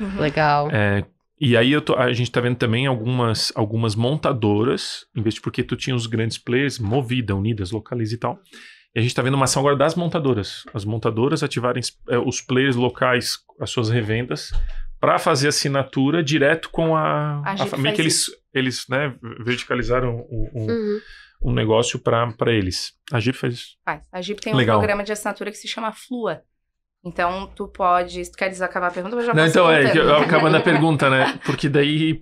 Uhum. Legal. É, e aí tô, a gente está vendo também algumas, algumas montadoras, em vez de porque tu tinha os grandes players, Movida, Unidas, Localiza e tal. E a gente está vendo uma ação agora das montadoras. As montadoras ativarem é, os players locais, as suas revendas, para fazer assinatura direto com a. a, a meio que eles, isso. eles né, verticalizaram o, o uhum. um negócio para eles. A Gip faz isso. Faz. A Gip tem Legal. um programa de assinatura que se chama Flua. Então, tu pode. Tu queres acabar a pergunta? Eu já Não, então é, eu acabando a pergunta, né? Porque daí.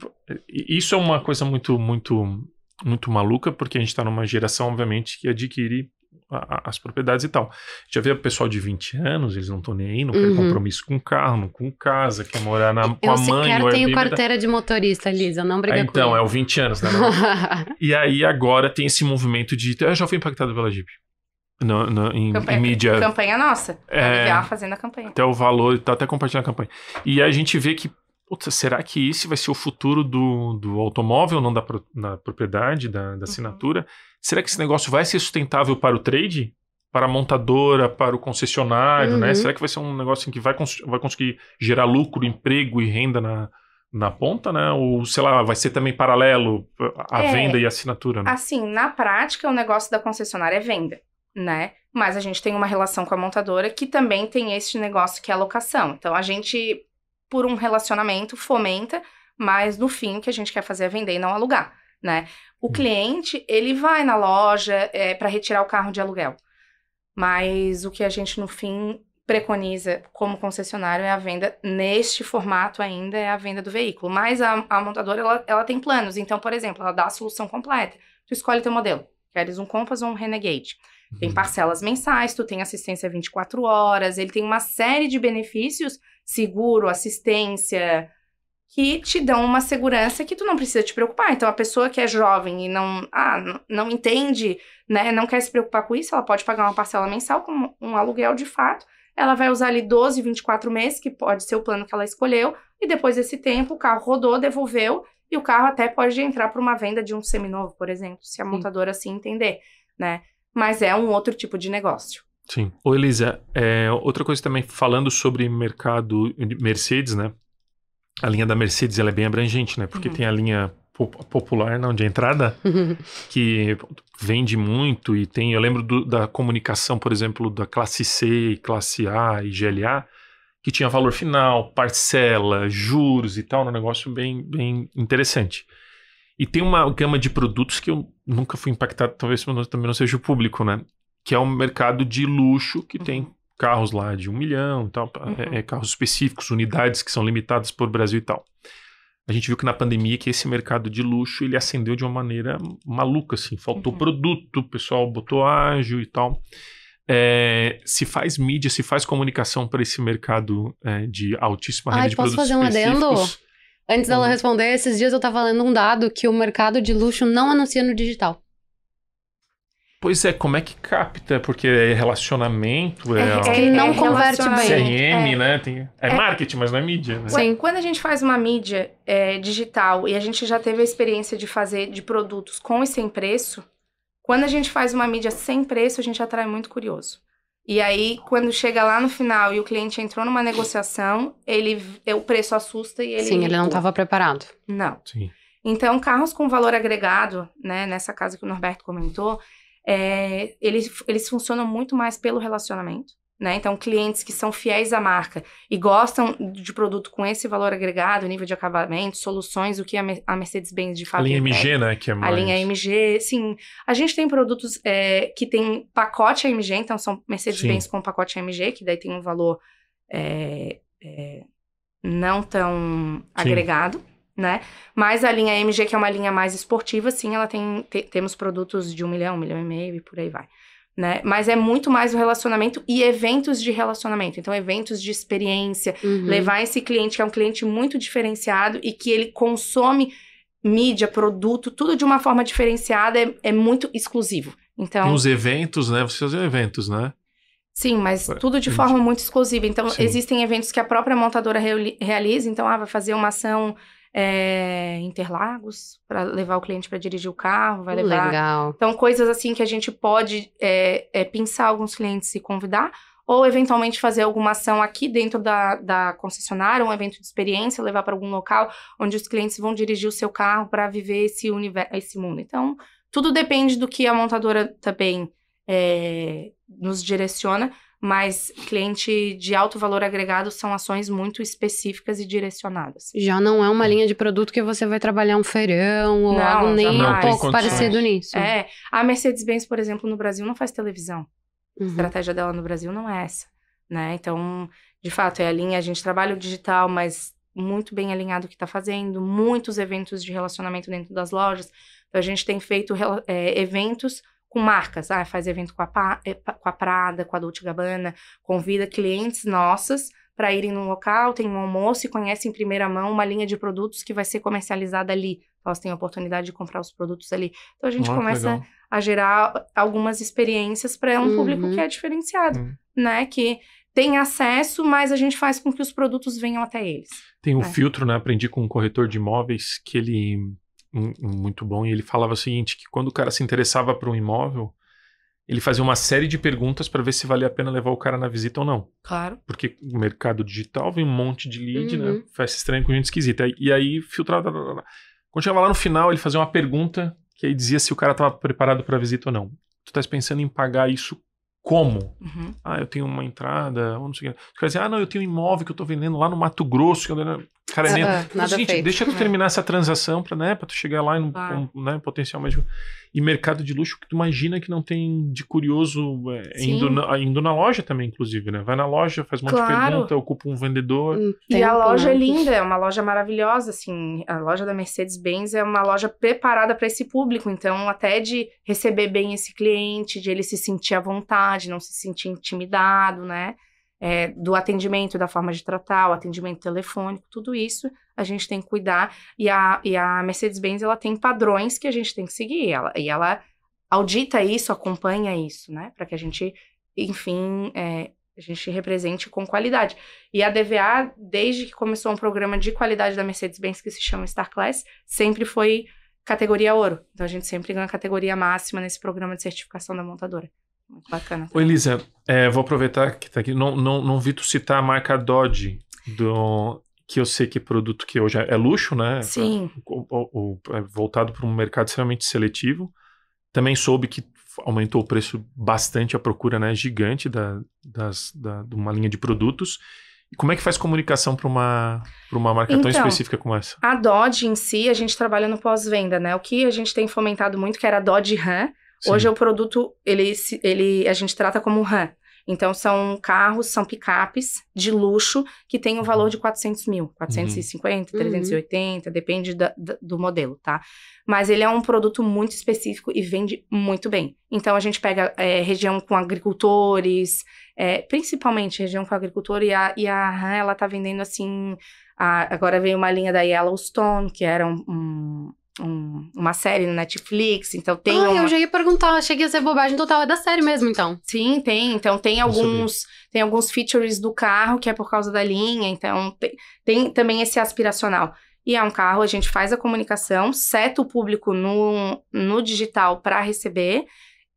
Isso é uma coisa muito, muito, muito maluca, porque a gente está numa geração, obviamente, que adquire a, as propriedades e tal. Já vê o pessoal de 20 anos, eles não estão nem aí, não uhum. querem compromisso com carro, não com casa, quer morar na, com eu a mãe. Eu tenho carteira da... de motorista, Lisa, não briga ah, então, com Então, é o 20 anos, né? e aí agora tem esse movimento de... Eu já fui impactado pela Jeep. No, no, em, campanha, em mídia. Campanha nossa. É, fazendo a campanha. Até o valor, tá até compartilhando a campanha. E a gente vê que, putz, será que esse vai ser o futuro do, do automóvel, não da na propriedade, da, da uhum. assinatura? Uhum será que esse negócio vai ser sustentável para o trade? Para a montadora, para o concessionário, né? uhum. né? Será que vai ser um negócio em assim que vai, cons vai conseguir gerar lucro, emprego e renda na, na ponta, né? Ou, sei lá, vai ser também paralelo a é, venda e assinatura, né? Assim, na prática, o negócio da concessionária é venda, né? Mas a gente tem uma relação com a montadora que também tem esse negócio que é a locação. Então, a gente, por um relacionamento, fomenta, mas no fim, o que a gente quer fazer é vender e não alugar né? O hum. cliente, ele vai na loja é, para retirar o carro de aluguel. Mas o que a gente, no fim, preconiza como concessionário é a venda, neste formato ainda, é a venda do veículo. Mas a, a montadora, ela, ela tem planos. Então, por exemplo, ela dá a solução completa. Tu escolhe teu modelo. Queres um Compass ou um Renegade? Tem uhum. parcelas mensais, tu tem assistência 24 horas, ele tem uma série de benefícios, seguro, assistência, que te dão uma segurança que tu não precisa te preocupar. Então, a pessoa que é jovem e não, ah, não entende, né, não quer se preocupar com isso, ela pode pagar uma parcela mensal como um aluguel de fato. Ela vai usar ali 12, 24 meses, que pode ser o plano que ela escolheu, e depois desse tempo o carro rodou, devolveu, e o carro até pode entrar para uma venda de um seminovo, por exemplo, se a Sim. montadora assim entender, né? Mas é um outro tipo de negócio. Sim. Ô, Elisa, é, outra coisa também, falando sobre mercado Mercedes, né? a linha da Mercedes ela é bem abrangente, né? Porque uhum. tem a linha popular, não, né? de é entrada, que vende muito e tem... Eu lembro do, da comunicação, por exemplo, da classe C, classe A e GLA, que tinha valor final, parcela, juros e tal, um negócio bem, bem interessante. E tem uma gama de produtos que eu nunca fui impactado, talvez também não seja o público, né? Que é um mercado de luxo que uhum. tem carros lá de um milhão e tal, é, uhum. é, carros específicos, unidades que são limitadas por Brasil e tal. A gente viu que na pandemia que esse mercado de luxo ele acendeu de uma maneira maluca, assim, faltou uhum. produto, o pessoal botou ágil e tal. É, se faz mídia, se faz comunicação para esse mercado é, de altíssima renda Ai, de posso produtos fazer um adendo? Antes dela responder, esses dias eu estava lendo um dado que o mercado de luxo não anuncia no digital. Pois é, como é que capta? Porque é relacionamento, é, é, é, não é converte bem. CRM, é. né? Tem, é, é, marketing, mas não é mídia. Né? Sim, quando a gente faz uma mídia digital e a gente já teve a experiência de fazer de produtos com e sem preço, quando a gente faz uma mídia sem preço, a gente atrai muito curioso. E aí, quando chega lá no final e o cliente entrou numa negociação, ele o preço assusta e ele. Sim, ele não estava preparado. Não. Sim. Então, carros com valor agregado, né, nessa casa que o Norberto comentou, é, eles, eles funcionam muito mais pelo relacionamento. Né? Então, clientes que são fiéis à marca e gostam de produto com esse valor agregado, nível de acabamento, soluções, o que a Mercedes-Benz de fato. A linha MG, né? Que é mais... A linha MG, sim. A gente tem produtos é, que tem pacote AMG, então são Mercedes-Benz com pacote AMG, que daí tem um valor é, é, não tão sim. agregado né? Mas a linha MG, que é uma linha mais esportiva, sim, ela tem, te, temos produtos de um milhão, um milhão e meio e por aí vai. Né? Mas é muito mais o relacionamento e eventos de relacionamento. Então, eventos de experiência, uhum. levar esse cliente, que é um cliente muito diferenciado e que ele consome mídia, produto, tudo de uma forma diferenciada, é, é muito exclusivo. Então, Nos eventos, né? Vocês fazem eventos, né? Sim, mas tudo de forma muito exclusiva. Então, Sim. existem eventos que a própria montadora realiza. Então, ah, vai fazer uma ação é, Interlagos para levar o cliente para dirigir o carro, vai levar. Legal. Então, coisas assim que a gente pode é, é, pensar alguns clientes e convidar, ou eventualmente fazer alguma ação aqui dentro da, da concessionária, um evento de experiência, levar para algum local onde os clientes vão dirigir o seu carro para viver esse, universo, esse mundo. Então, tudo depende do que a montadora também nos direciona mas cliente de alto valor agregado são ações muito específicas e direcionadas. Já não é uma hum. linha de produto que você vai trabalhar um feirão ou não, algo nem um pouco parecido nisso. É, a Mercedes-Benz, por exemplo, no Brasil não faz televisão. Uhum. A estratégia dela no Brasil não é essa, né? Então, de fato, é a linha, a gente trabalha o digital, mas muito bem alinhado o que está fazendo, muitos eventos de relacionamento dentro das lojas. Então, a gente tem feito é, eventos com marcas. Ah, faz evento com a, eh, com a Prada, com a Dolce Gabbana, convida clientes nossas para irem num local, tem um almoço e conhece em primeira mão uma linha de produtos que vai ser comercializada ali. Então, elas têm a oportunidade de comprar os produtos ali. Então a gente começa legal. a gerar algumas experiências para um uhum. público que uhum. é diferenciado, uhum. né? Que tem acesso, mas a gente faz com que os produtos venham até eles. Tem um né? filtro, né? Aprendi com um corretor de imóveis que ele muito bom e ele falava o seguinte, que quando o cara se interessava por um imóvel, ele fazia uma série de perguntas para ver se valia a pena levar o cara na visita ou não. Claro. Porque o mercado digital vem um monte de lead, né? uhum. né? Faz estranho com gente esquisita. E aí filtrava. Blá, blá, blá. Quando chegava lá no final, ele fazia uma pergunta que aí dizia se o cara estava preparado para a visita ou não. Tu estás pensando em pagar isso como? Uhum. Ah, eu tenho uma entrada, ou não sei o que. Tu quer dizer, ah, não, eu tenho um imóvel que eu estou vendendo lá no Mato Grosso. Que eu... Cara, é uh, uh, feito. deixa tu né? terminar essa transação para né, pra tu chegar lá em um, né, potencial mais. E mercado de luxo que tu imagina que não tem de curioso é, é indo, na, é indo na loja também, inclusive, né? Vai na loja, faz um monte claro. de pergunta, ocupa um vendedor. Hum, e a loja é linda, é uma loja maravilhosa, assim. A loja da Mercedes-Benz é uma loja preparada para esse público, então até de receber bem esse cliente, de ele se sentir à vontade, não se sentir intimidado, né? é, do atendimento, da forma de tratar, o atendimento telefônico, tudo isso a gente tem que cuidar. E a, e a Mercedes-Benz, ela tem padrões que a gente tem que seguir. Ela, e ela audita isso, acompanha isso, né? Para que a gente, enfim, é, a gente represente com qualidade. E a DVA, desde que começou um programa de qualidade da Mercedes-Benz que se chama Star Class, sempre foi categoria ouro. Então a gente sempre ganha categoria máxima nesse programa de certificação da montadora. Muito bacana. Elisa, é, vou aproveitar que está aqui. Não, não, não vi tu citar a marca Dodge, do, que eu sei que é produto que hoje é, é luxo, né? Sim. O, o, o, é voltado para um mercado extremamente seletivo. Também soube que aumentou o preço bastante, a procura né, gigante da, das, da, de uma linha de produtos. como é que faz comunicação para uma, pra uma marca então, tão específica como essa? A Dodge em si, a gente trabalha no pós-venda, né? O que a gente tem fomentado muito, que era a Dodge RAM, Hoje é o produto, ele, ele a gente trata como RAM. Então, são carros, são picapes de luxo que tem um valor de 400 uhum. mil, 450, uhum. 380, depende da, do modelo, tá? Mas ele é um produto muito específico e vende muito bem. Então, a gente pega é, região com agricultores, é, principalmente região com agricultor, e a, e a RAM, ela tá vendendo assim. A, agora veio uma linha da Yellowstone, que era um um, uma série na Netflix, então tem. Ah, uma... eu já ia perguntar, achei que ia ser bobagem total, é da série mesmo, então. Sim, tem. Então tem alguns tem alguns features do carro que é por causa da linha, então tem, tem também esse aspiracional. E é um carro, a gente faz a comunicação, seta o público no, no digital para receber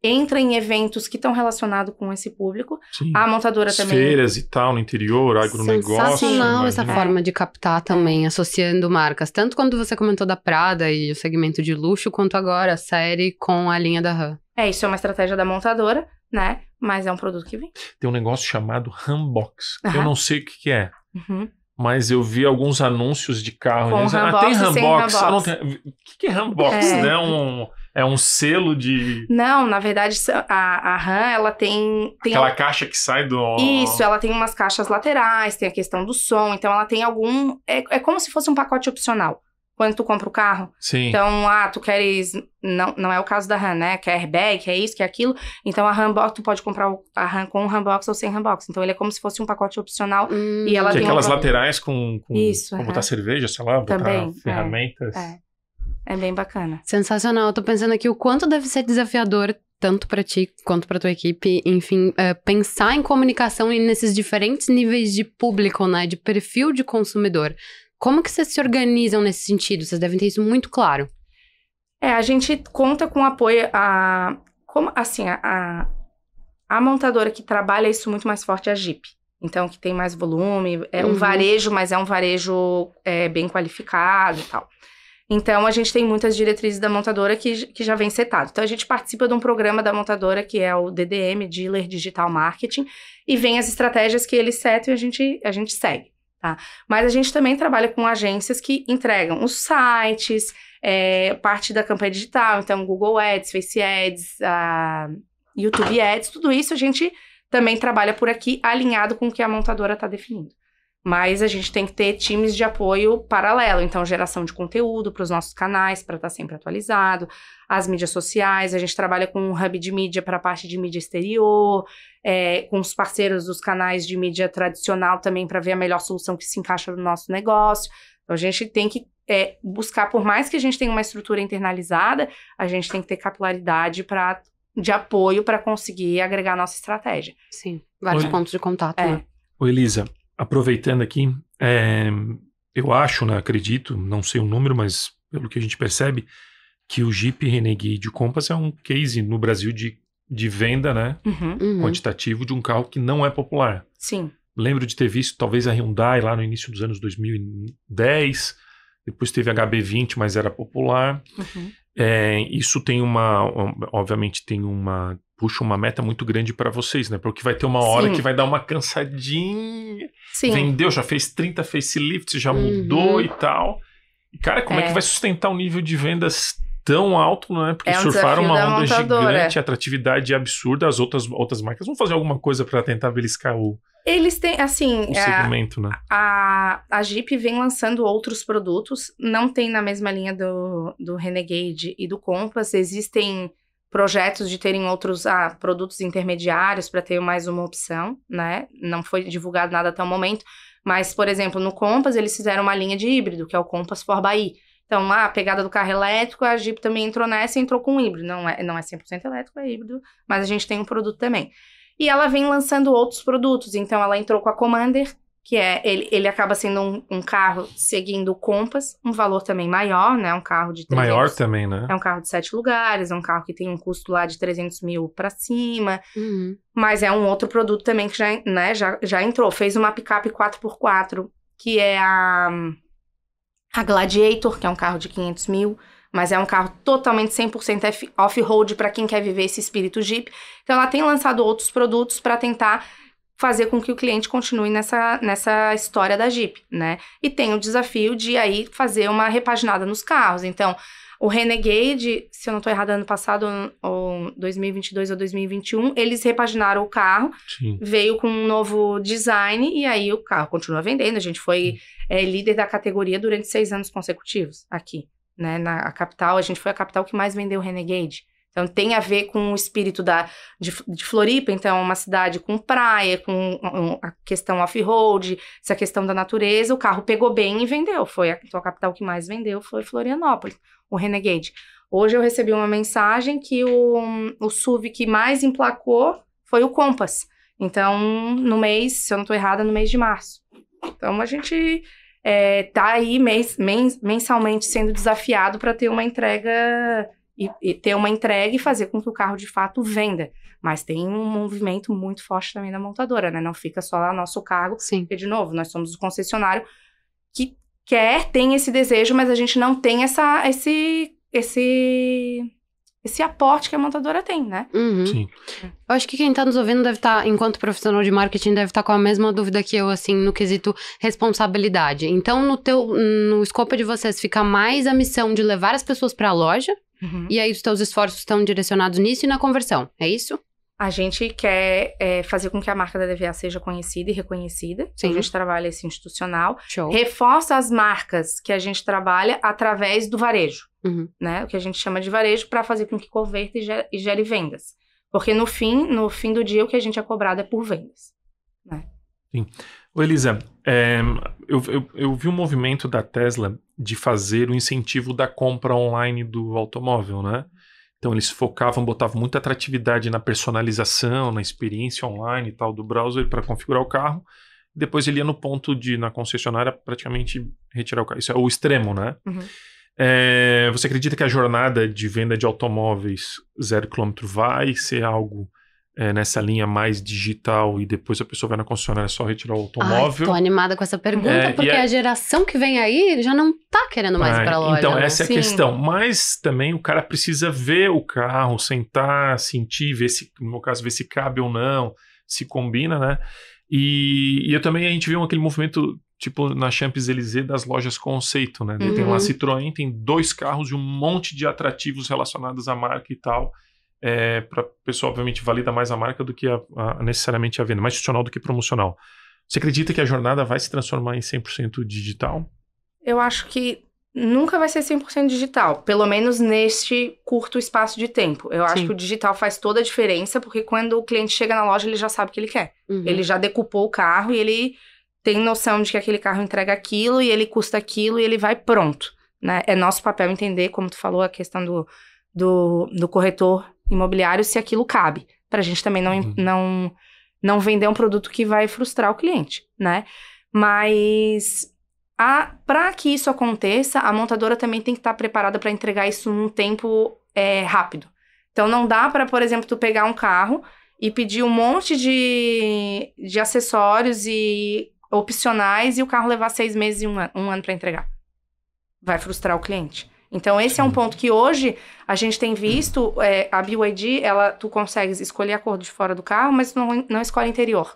entra em eventos que estão relacionados com esse público. Sim. A montadora As também. Feiras e tal no interior, agronegócio. Sensacional essa forma de captar também, associando marcas. Tanto quando você comentou da Prada e o segmento de luxo, quanto agora a série com a linha da RAM. É, isso é uma estratégia da montadora, né? Mas é um produto que vem. Tem um negócio chamado Rambox. Uhum. Eu não sei o que, que é. Uhum mas eu vi alguns anúncios de carro. Com né? ah, tem Rambox. Ah, o que, que é Rambox? É. Né? Um, é um selo de. Não, na verdade, é, a, a RAM, ela tem, tem. Aquela caixa que sai do. Isso, ela tem umas caixas laterais, tem a questão do som, então ela tem algum. É, é como se fosse um pacote opcional. Quando tu compra o carro. Sim. Então, ah, tu queres. Não, não é o caso da RAM, né? Quer airbag, é isso, quer aquilo. Então, a RAM-box, tu pode comprar a RAM com RAM-box ou sem RAM-box. Então, ele é como se fosse um pacote opcional. Hum. E ela que tem. aquelas um... laterais com. com isso. Com botar é. cerveja, sei lá, botar Também, é, ferramentas. É. é. É bem bacana. Sensacional. Eu tô pensando aqui o quanto deve ser desafiador tanto para ti quanto para tua equipe, enfim, eh, pensar em comunicação e nesses diferentes níveis de público, né, de perfil de consumidor. Como que vocês se organizam nesse sentido? Vocês devem ter isso muito claro. É, a gente conta com apoio a, como assim, a, a montadora que trabalha isso muito mais forte é a Jeep. Então, que tem mais volume, é uhum. um varejo, mas é um varejo é, bem qualificado e tal. Então, a gente tem muitas diretrizes da montadora que, que já vem setado. Então, a gente participa de um programa da montadora que é o DDM, Dealer Digital Marketing, e vem as estratégias que eles setam e a gente, a gente segue. Tá? Mas a gente também trabalha com agências que entregam os sites, é, parte da campanha digital, então Google Ads, Face Ads, YouTube Ads, tudo isso a gente também trabalha por aqui alinhado com o que a montadora está definindo. Mas a gente tem que ter times de apoio paralelo, então geração de conteúdo para os nossos canais, para estar tá sempre atualizado, as mídias sociais, a gente trabalha com um hub de mídia para a parte de mídia exterior, é, com os parceiros dos canais de mídia tradicional também para ver a melhor solução que se encaixa no nosso negócio. Então a gente tem que é, buscar, por mais que a gente tenha uma estrutura internalizada, a gente tem que ter capilaridade para de apoio para conseguir agregar a nossa estratégia. Sim, vários Oi. pontos de contato. É. Né? Oi, Elisa, aproveitando aqui, é, eu acho, né, acredito, não sei o número, mas pelo que a gente percebe, que o Jeep Renegade Compass é um case no Brasil de, de venda, né? Uhum, uhum. Quantitativo de um carro que não é popular. Sim. Lembro de ter visto talvez a Hyundai lá no início dos anos 2010, depois teve a HB20, mas era popular. Uhum. É, isso tem uma, obviamente tem uma puxa uma meta muito grande para vocês, né? Porque vai ter uma hora Sim. que vai dar uma cansadinha. Sim. Vendeu, já fez 30 facelifts, já uhum. mudou e tal. E, cara, como é. é. que vai sustentar um nível de vendas tão alto, né? Porque é um surfaram uma onda montadora. gigante, atratividade é absurda, as outras, outras marcas vão fazer alguma coisa para tentar beliscar o. Eles têm, assim. O é, segmento, né? A, a Jeep vem lançando outros produtos, não tem na mesma linha do, do Renegade e do Compass, existem projetos de terem outros ah, produtos intermediários para ter mais uma opção, né? Não foi divulgado nada até o momento, mas, por exemplo, no Compass eles fizeram uma linha de híbrido, que é o Compass for Bahia. Então, ah, a pegada do carro elétrico, a Jeep também entrou nessa e entrou com um híbrido. Não é, não é 100% elétrico, é híbrido, mas a gente tem um produto também. E ela vem lançando outros produtos. Então, ela entrou com a Commander, que é ele, ele acaba sendo um, um, carro seguindo o Compass, um valor também maior, né? Um carro de 300, maior também, né? É um carro de sete lugares, é um carro que tem um custo lá de 300 mil para cima, uhum. mas é um outro produto também que já, né, já, já entrou. Fez uma picape 4x4 que é a a Gladiator, que é um carro de 500 mil, mas é um carro totalmente 100% off-road para quem quer viver esse espírito Jeep. Então ela tem lançado outros produtos para tentar fazer com que o cliente continue nessa, nessa história da Jeep, né? E tem o desafio de aí fazer uma repaginada nos carros. Então, o Renegade, se eu não estou errada, ano passado, ou 2022 ou 2021, eles repaginaram o carro, Sim. veio com um novo design e aí o carro continua vendendo. A gente foi é, líder da categoria durante seis anos consecutivos aqui, né? Na capital, a gente foi a capital que mais vendeu o Renegade. Então tem a ver com o espírito da, de, de Floripa, então é uma cidade com praia, com um, a questão off-road, essa questão da natureza. O carro pegou bem e vendeu. Foi a, então, a capital que mais vendeu foi Florianópolis, o Renegade. Hoje eu recebi uma mensagem que o, o SUV que mais emplacou foi o Compass. Então, no mês, se eu não estou errada, no mês de março. Então a gente é, aí mens, mens, mensalmente sendo desafiado para ter uma entrega e, e, ter uma entrega e fazer com que o carro de fato venda. Mas tem um movimento muito forte também da montadora, né? Não fica só lá nosso cargo. Sim. Porque, de novo, nós somos o concessionário que quer, tem esse desejo, mas a gente não tem essa, esse, esse, esse aporte que a montadora tem, né? Uhum. Sim. Eu acho que quem está nos ouvindo deve estar, tá, enquanto profissional de marketing, deve estar tá com a mesma dúvida que eu, assim, no quesito responsabilidade. Então, no teu, no escopo de vocês fica mais a missão de levar as pessoas para a loja Uhum. E aí os teus esforços estão direcionados nisso e na conversão, é isso? A gente quer é, fazer com que a marca da DVA seja conhecida e reconhecida. Então, Sim. Então a gente trabalha esse institucional. Show. Reforça as marcas que a gente trabalha através do varejo, uhum. né? O que a gente chama de varejo para fazer com que converta e gere, e gere, vendas. Porque no fim, no fim do dia, o que a gente é cobrado é por vendas, né? Sim. Ô Elisa, é, eu, eu, eu vi um movimento da Tesla de fazer o incentivo da compra online do automóvel, né? Então eles focavam, botavam muita atratividade na personalização, na experiência online e tal do browser para configurar o carro. Depois ele ia no ponto de, na concessionária, praticamente retirar o carro. Isso é o extremo, né? Uhum. É, você acredita que a jornada de venda de automóveis zero quilômetro vai ser algo é, nessa linha mais digital e depois a pessoa vai na concessionária só retirar o automóvel. Estou animada com essa pergunta, é, porque é... a geração que vem aí já não está querendo mais ir para então, loja. Então, né? essa é a Sim. questão. Mas também o cara precisa ver o carro, sentar, sentir, ver se, no meu caso, ver se cabe ou não, se combina, né? E, e eu também a gente viu aquele movimento, tipo, na Champs-Élysées das lojas conceito, né? Uhum. Tem lá uhum. Citroën, tem dois carros e um monte de atrativos relacionados à marca e tal é, para pessoa obviamente valida mais a marca do que a, a, necessariamente a venda, mais institucional do que promocional. Você acredita que a jornada vai se transformar em 100% digital? Eu acho que nunca vai ser 100% digital, pelo menos neste curto espaço de tempo. Eu Sim. acho que o digital faz toda a diferença, porque quando o cliente chega na loja, ele já sabe o que ele quer. Uhum. Ele já decupou o carro e ele tem noção de que aquele carro entrega aquilo e ele custa aquilo e ele vai pronto. Né? É nosso papel entender, como tu falou, a questão do, do, do corretor imobiliário se aquilo cabe. Para a gente também não, uhum. não, não vender um produto que vai frustrar o cliente, né? Mas para que isso aconteça, a montadora também tem que estar tá preparada para entregar isso num tempo é, rápido. Então não dá para, por exemplo, tu pegar um carro e pedir um monte de, de acessórios e opcionais e o carro levar seis meses e um ano, um ano para entregar. Vai frustrar o cliente. Então, esse é um ponto que hoje a gente tem visto. É, a BYD, ela, tu consegues escolher a cor de fora do carro, mas não, não escolhe interior.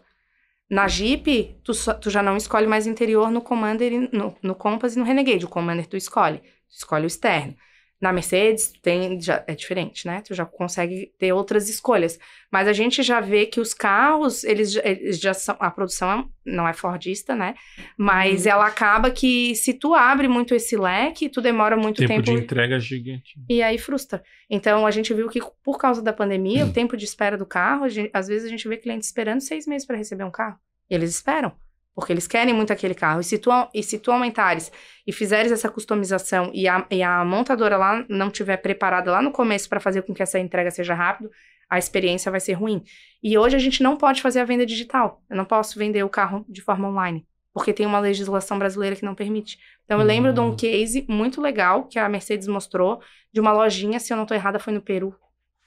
Na Jeep, tu, tu já não escolhe mais interior no Commander, no, no Compass e no Renegade. O Commander tu escolhe. Tu escolhe o externo. Na Mercedes, tem, já, é diferente, né? Tu já consegue ter outras escolhas. Mas a gente já vê que os carros, eles, eles já são. A produção é não é Fordista, né? Mas hum. ela acaba que se tu abre muito esse leque, tu demora muito tempo. Tempo de entrega é gigante. E aí frustra. Então a gente viu que por causa da pandemia, hum. o tempo de espera do carro, gente, às vezes a gente vê clientes esperando seis meses para receber um carro. E eles esperam porque eles querem muito aquele carro. E se tu, e se tu aumentares e fizeres essa customização e a, e a montadora lá não tiver preparada lá no começo para fazer com que essa entrega seja rápido, a experiência vai ser ruim. E hoje a gente não pode fazer a venda digital. Eu não posso vender o carro de forma online, porque tem uma legislação brasileira que não permite. Então eu hum. lembro de um hum. case muito legal que a Mercedes mostrou de uma lojinha, se eu não estou errada, foi no Peru.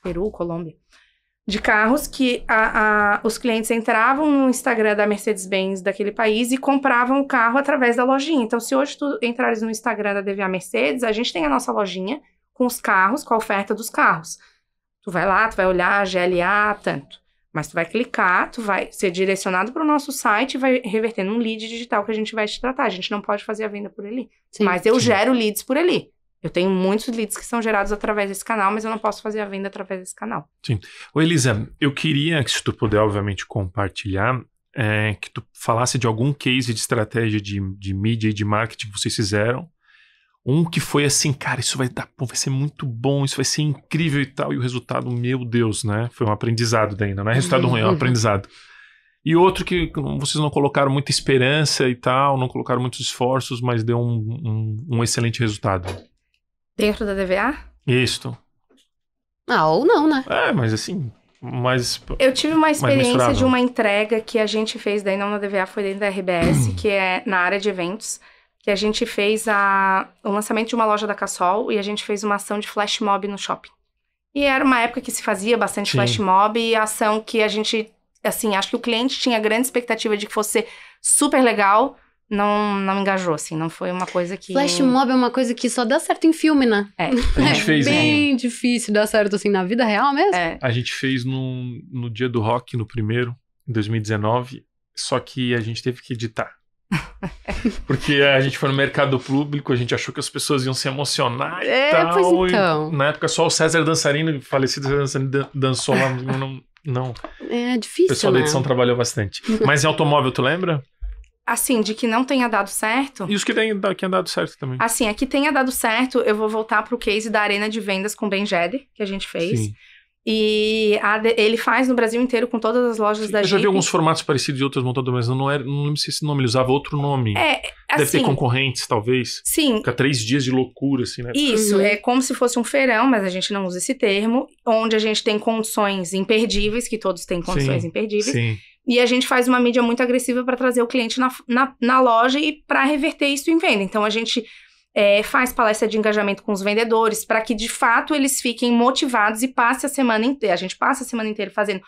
Peru, Colômbia de carros que a, a, os clientes entravam no Instagram da Mercedes-Benz daquele país e compravam o carro através da lojinha. Então, se hoje tu entrares no Instagram da DVA Mercedes, a gente tem a nossa lojinha com os carros, com a oferta dos carros. Tu vai lá, tu vai olhar GLA, tanto. Mas tu vai clicar, tu vai ser direcionado para o nosso site e vai reverter num lead digital que a gente vai te tratar. A gente não pode fazer a venda por ali. Sim, mas eu gero leads por ali. Eu tenho muitos leads que são gerados através desse canal, mas eu não posso fazer a venda através desse canal. Sim. Ô, Elisa, eu queria que, se tu puder, obviamente, compartilhar, é, que tu falasse de algum case de estratégia de, de mídia e de marketing que vocês fizeram. Um que foi assim, cara, isso vai dar, pô, vai ser muito bom, isso vai ser incrível e tal. E o resultado, meu Deus, né? Foi um aprendizado ainda, né? não é resultado uhum, ruim, é um uhum. aprendizado. E outro que vocês não colocaram muita esperança e tal, não colocaram muitos esforços, mas deu um, um, um excelente resultado. Dentro da DVA? Isto. Ah, ou não, né? É, mas assim, mais. Eu tive uma experiência de uma entrega que a gente fez, daí não na DVA, foi dentro da RBS, uhum. que é na área de eventos, que a gente fez a, o lançamento de uma loja da Cassol e a gente fez uma ação de flash mob no shopping. E era uma época que se fazia bastante Sim. flash mob e a ação que a gente, assim, acho que o cliente tinha grande expectativa de que fosse super legal não, não engajou, assim, não foi uma coisa que. Flash mob é uma coisa que só dá certo em filme, né? É. A gente é fez né? bem difícil dar certo assim na vida real mesmo. É. A gente fez no, no dia do rock, no primeiro, em 2019, só que a gente teve que editar. Porque a gente foi no mercado público, a gente achou que as pessoas iam se emocionar e é, tal. Então. E, na época só o César Dançarino, falecido César Dançarino, dançou lá. Não, não. É difícil. O pessoal né? da edição trabalhou bastante. Mas em automóvel, tu lembra? assim, de que não tenha dado certo. E os que, tem, que dado certo também. Assim, aqui é tenha dado certo, eu vou voltar pro case da arena de vendas com Ben Jeder, que a gente fez. Sim. E a, ele faz no Brasil inteiro com todas as lojas Sim, da Eu Jeep. já vi alguns formatos parecidos de outras montadoras, mas não, era, não lembro se esse nome, ele usava outro nome. É, Deve assim, ter concorrentes, talvez. Sim. Fica três dias de loucura, assim, né? Isso, uhum. é como se fosse um feirão, mas a gente não usa esse termo, onde a gente tem condições imperdíveis, que todos têm condições sim, imperdíveis. Sim. E a gente faz uma mídia muito agressiva para trazer o cliente na, na, na loja e para reverter isso em venda. Então a gente é, faz palestra de engajamento com os vendedores para que de fato eles fiquem motivados e passe a semana inteira. A gente passa a semana inteira fazendo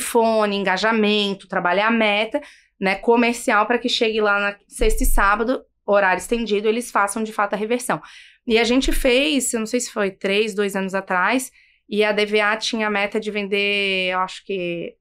phone, engajamento, trabalhar a meta, né, comercial para que chegue lá na sexta e sábado, horário estendido, eles façam de fato a reversão. E a gente fez, eu não sei se foi três, dois anos atrás, e a DVA tinha a meta de vender, eu acho que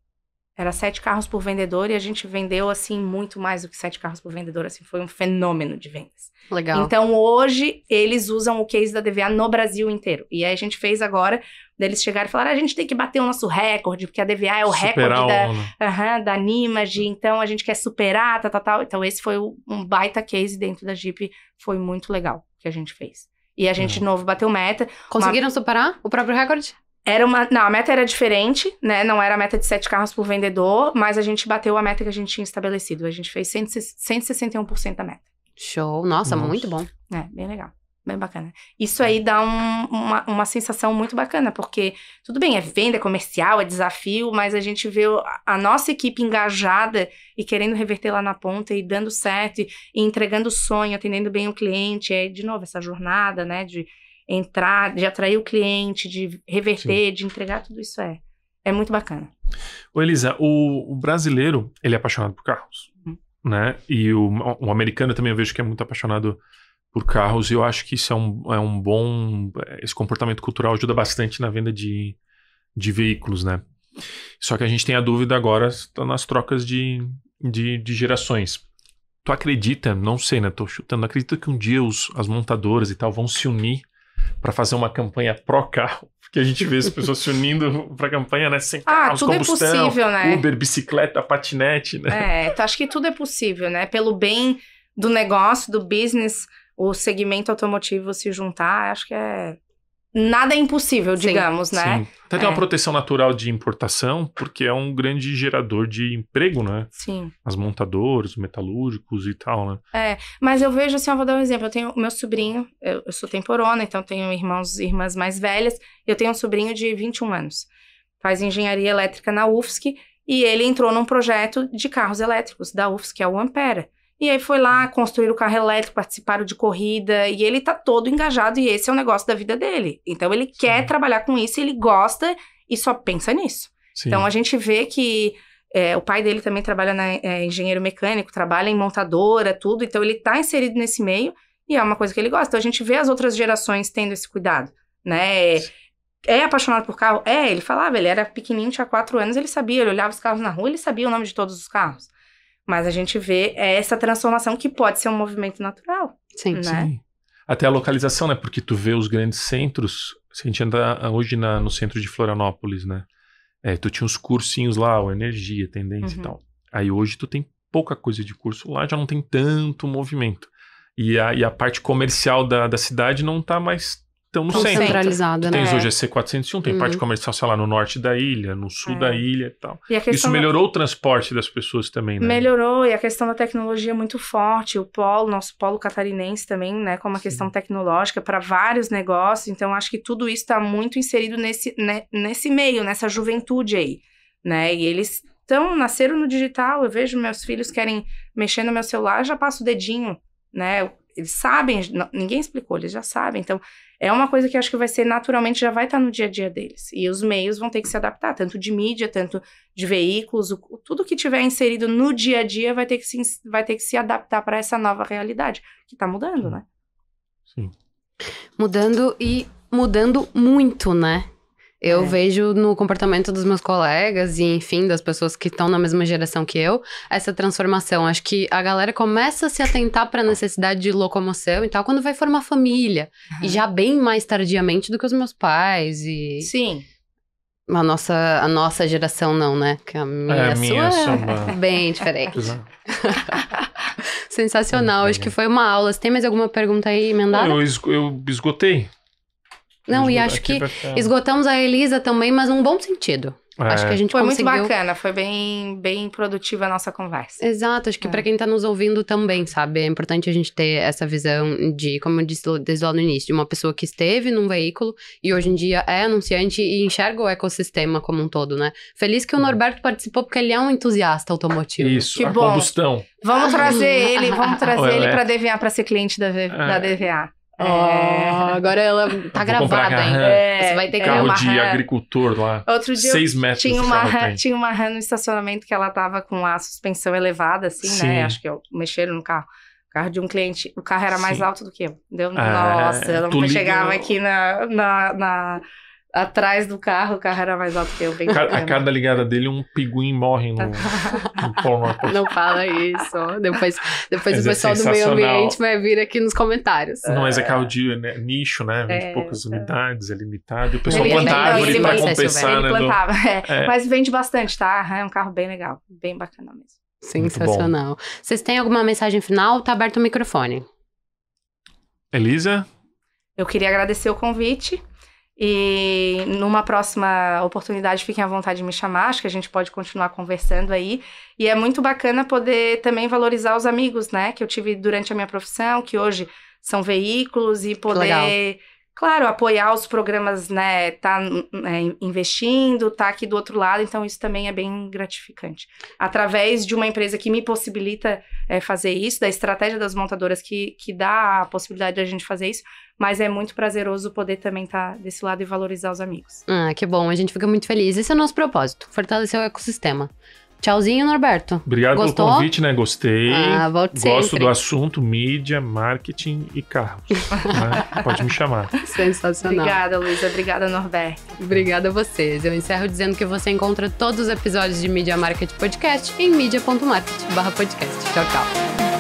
era sete carros por vendedor e a gente vendeu, assim, muito mais do que sete carros por vendedor. Assim, foi um fenômeno de vendas. Legal. Então, hoje, eles usam o case da DVA no Brasil inteiro. E aí, a gente fez agora, deles chegaram e falaram, ah, a gente tem que bater o nosso recorde, porque a DVA é o superar recorde da, uhum, da Nimage, é. então a gente quer superar, tal, tal, tal. Então, esse foi um baita case dentro da Jeep. Foi muito legal que a gente fez. E a gente, é. de novo, bateu meta. Conseguiram uma... superar o próprio recorde? Era uma. Não, a meta era diferente, né? Não era a meta de sete carros por vendedor, mas a gente bateu a meta que a gente tinha estabelecido. A gente fez 161% da meta. Show. Nossa, Nossa, muito bom. É, bem legal. Bem bacana. Isso aí dá um, uma, uma sensação muito bacana, porque tudo bem, é venda é comercial, é desafio, mas a gente vê a nossa equipe engajada e querendo reverter lá na ponta e dando certo e, e entregando o sonho, atendendo bem o cliente. É, de novo, essa jornada, né, de entrar, de atrair o cliente, de reverter, Sim. de entregar, tudo isso é. É muito bacana. Ô Elisa, o, o brasileiro, ele é apaixonado por carros, uhum. né? E o, o, americano também eu vejo que é muito apaixonado por carros e eu acho que isso é um, é um bom... Esse comportamento cultural ajuda bastante na venda de, de veículos, né? Só que a gente tem a dúvida agora nas trocas de, de, de gerações tu acredita, não sei, né? Tô chutando, acredita que um dia os, as montadoras e tal vão se unir para fazer uma campanha pró-carro, porque a gente vê as pessoas se unindo para campanha, né? Sem ah, carros, tudo é possível, né? Uber, bicicleta, patinete, né? É, então acho que tudo é possível, né? Pelo bem do negócio, do business, o segmento automotivo se juntar, acho que é nada é impossível, Sim. digamos, né? Sim. Até tem é. uma é. proteção natural de importação, porque é um grande gerador de emprego, né? Sim. As montadoras, metalúrgicos e tal, né? É, mas eu vejo assim, eu vou dar um exemplo. Eu tenho meu sobrinho, eu, eu sou temporona, então tenho irmãos e irmãs mais velhas. Eu tenho um sobrinho de 21 anos. Faz engenharia elétrica na UFSC e ele entrou num projeto de carros elétricos da UFSC, que é o Ampera. E aí foi lá, construíram o carro elétrico, participaram de corrida, e ele tá todo engajado, e esse é o negócio da vida dele. Então ele Sim. quer trabalhar com isso, ele gosta e só pensa nisso. Sim. Então a gente vê que é, o pai dele também trabalha na é, engenheiro mecânico, trabalha em montadora, tudo, então ele tá inserido nesse meio e é uma coisa que ele gosta. Então a gente vê as outras gerações tendo esse cuidado, né? Sim. É, é apaixonado por carro? É, ele falava, ele era pequenininho, tinha quatro anos, ele sabia, ele olhava os carros na rua, ele sabia o nome de todos os carros. Mas a gente vê é essa transformação que pode ser um movimento natural. Sim. Né? Sim. Até a localização, né? Porque tu vê os grandes centros. Se a gente anda hoje na, no centro de Florianópolis, né? É, tu tinha uns cursinhos lá, o Energia, Tendência uhum. e tal. Aí hoje tu tem pouca coisa de curso lá, já não tem tanto movimento. E a, e a parte comercial da, da cidade não está mais estão no tão centro. centralizada, né? Tem hoje a C401, tem uhum. parte comercial, sei lá, no norte da ilha, no sul é. da ilha e tal. Isso melhorou da... o transporte das pessoas também, né? Melhorou, e a questão da tecnologia é muito forte, o polo, nosso polo catarinense também, né, como a questão tecnológica para vários negócios, então acho que tudo isso está muito inserido nesse, né, nesse meio, nessa juventude aí, né, e eles estão, nasceram no digital, eu vejo meus filhos querem mexer no meu celular, já passo o dedinho, né, eles sabem, ninguém explicou, eles já sabem. Então, é uma coisa que eu acho que vai ser naturalmente, já vai estar no dia a dia deles. E os meios vão ter que se adaptar, tanto de mídia, tanto de veículos, o, tudo que tiver inserido no dia a dia vai ter que se, vai ter que se adaptar para essa nova realidade, que está mudando, né? Sim. Mudando e mudando muito, né? Eu é. vejo no comportamento dos meus colegas e, enfim, das pessoas que estão na mesma geração que eu, essa transformação. Acho que a galera começa a se atentar para a necessidade de locomoção e tal quando vai formar família. Uhum. E já bem mais tardiamente do que os meus pais e... Sim. A nossa, a nossa geração não, né? Que a é, minha, é, a minha sua é bem diferente. Sensacional. Acho que uhum. foi uma aula. Você tem mais alguma pergunta aí emendada? Eu, eu esgotei. Não, e acho que esgotamos a Elisa também, mas num bom sentido. É. Acho que a gente foi conseguiu... muito bacana, foi bem, bem produtiva a nossa conversa. Exato, acho que é. para quem tá nos ouvindo também, sabe? É importante a gente ter essa visão de, como eu disse desde lá no início, de uma pessoa que esteve num veículo e hoje em dia é anunciante e enxerga o ecossistema como um todo, né? Feliz que o hum. Norberto participou porque ele é um entusiasta automotivo. Isso, que a bom. combustão. Vamos trazer ele, vamos trazer ele é. para DVA, para ser cliente da, v... é. da DVA. Oh, agora ela tá gravada ainda. É, Você vai ter que carro de agricultor lá. Outro dia seis metros tinha uma tinha uma RAM no estacionamento que ela tava com a suspensão elevada assim, né? Sim. né? Acho que eu mexeram no carro. O carro de um cliente, o carro era mais Sim. alto do que eu. Deu, é, nossa, eu não chegava aqui na, na, na atrás do carro, o carro era mais alto que eu. Bem a, cada ligada dele, um pinguim morre no, no Não fala isso. Depois, depois o é pessoal é do meio ambiente vai vir aqui nos comentários. Não, mas é, é. carro de né, nicho, né? Vende é, poucas é. unidades, é limitado. E o pessoal ele, planta árvore pra compensar, né? Plantava, do... é. Mas vende bastante, tá? Ah, é um carro bem legal, bem bacana mesmo. Sensacional. Vocês têm alguma mensagem final? Tá aberto o microfone. Elisa? Eu queria agradecer o convite. E numa próxima oportunidade, fiquem à vontade de me chamar, acho que a gente pode continuar conversando aí. E é muito bacana poder também valorizar os amigos, né, que eu tive durante a minha profissão, que hoje são veículos e poder claro, apoiar os programas, né, tá né, investindo, tá aqui do outro lado, então isso também é bem gratificante. Através de uma empresa que me possibilita é, fazer isso, da estratégia das montadoras que, que dá a possibilidade da gente fazer isso, mas é muito prazeroso poder também estar tá desse lado e valorizar os amigos. Ah, que bom, a gente fica muito feliz. Esse é o nosso propósito, fortalecer o ecossistema. Tchauzinho, Norberto. Obrigado Gostou? pelo convite, né? Gostei. Ah, volte Gosto sempre. do assunto mídia, marketing e carros. né? Pode me chamar. Sensacional. Obrigada, Luísa. Obrigada, Norberto. Obrigada a vocês. Eu encerro dizendo que você encontra todos os episódios de Mídia Marketing Podcast em mídia.market/podcast. Tchau, tchau.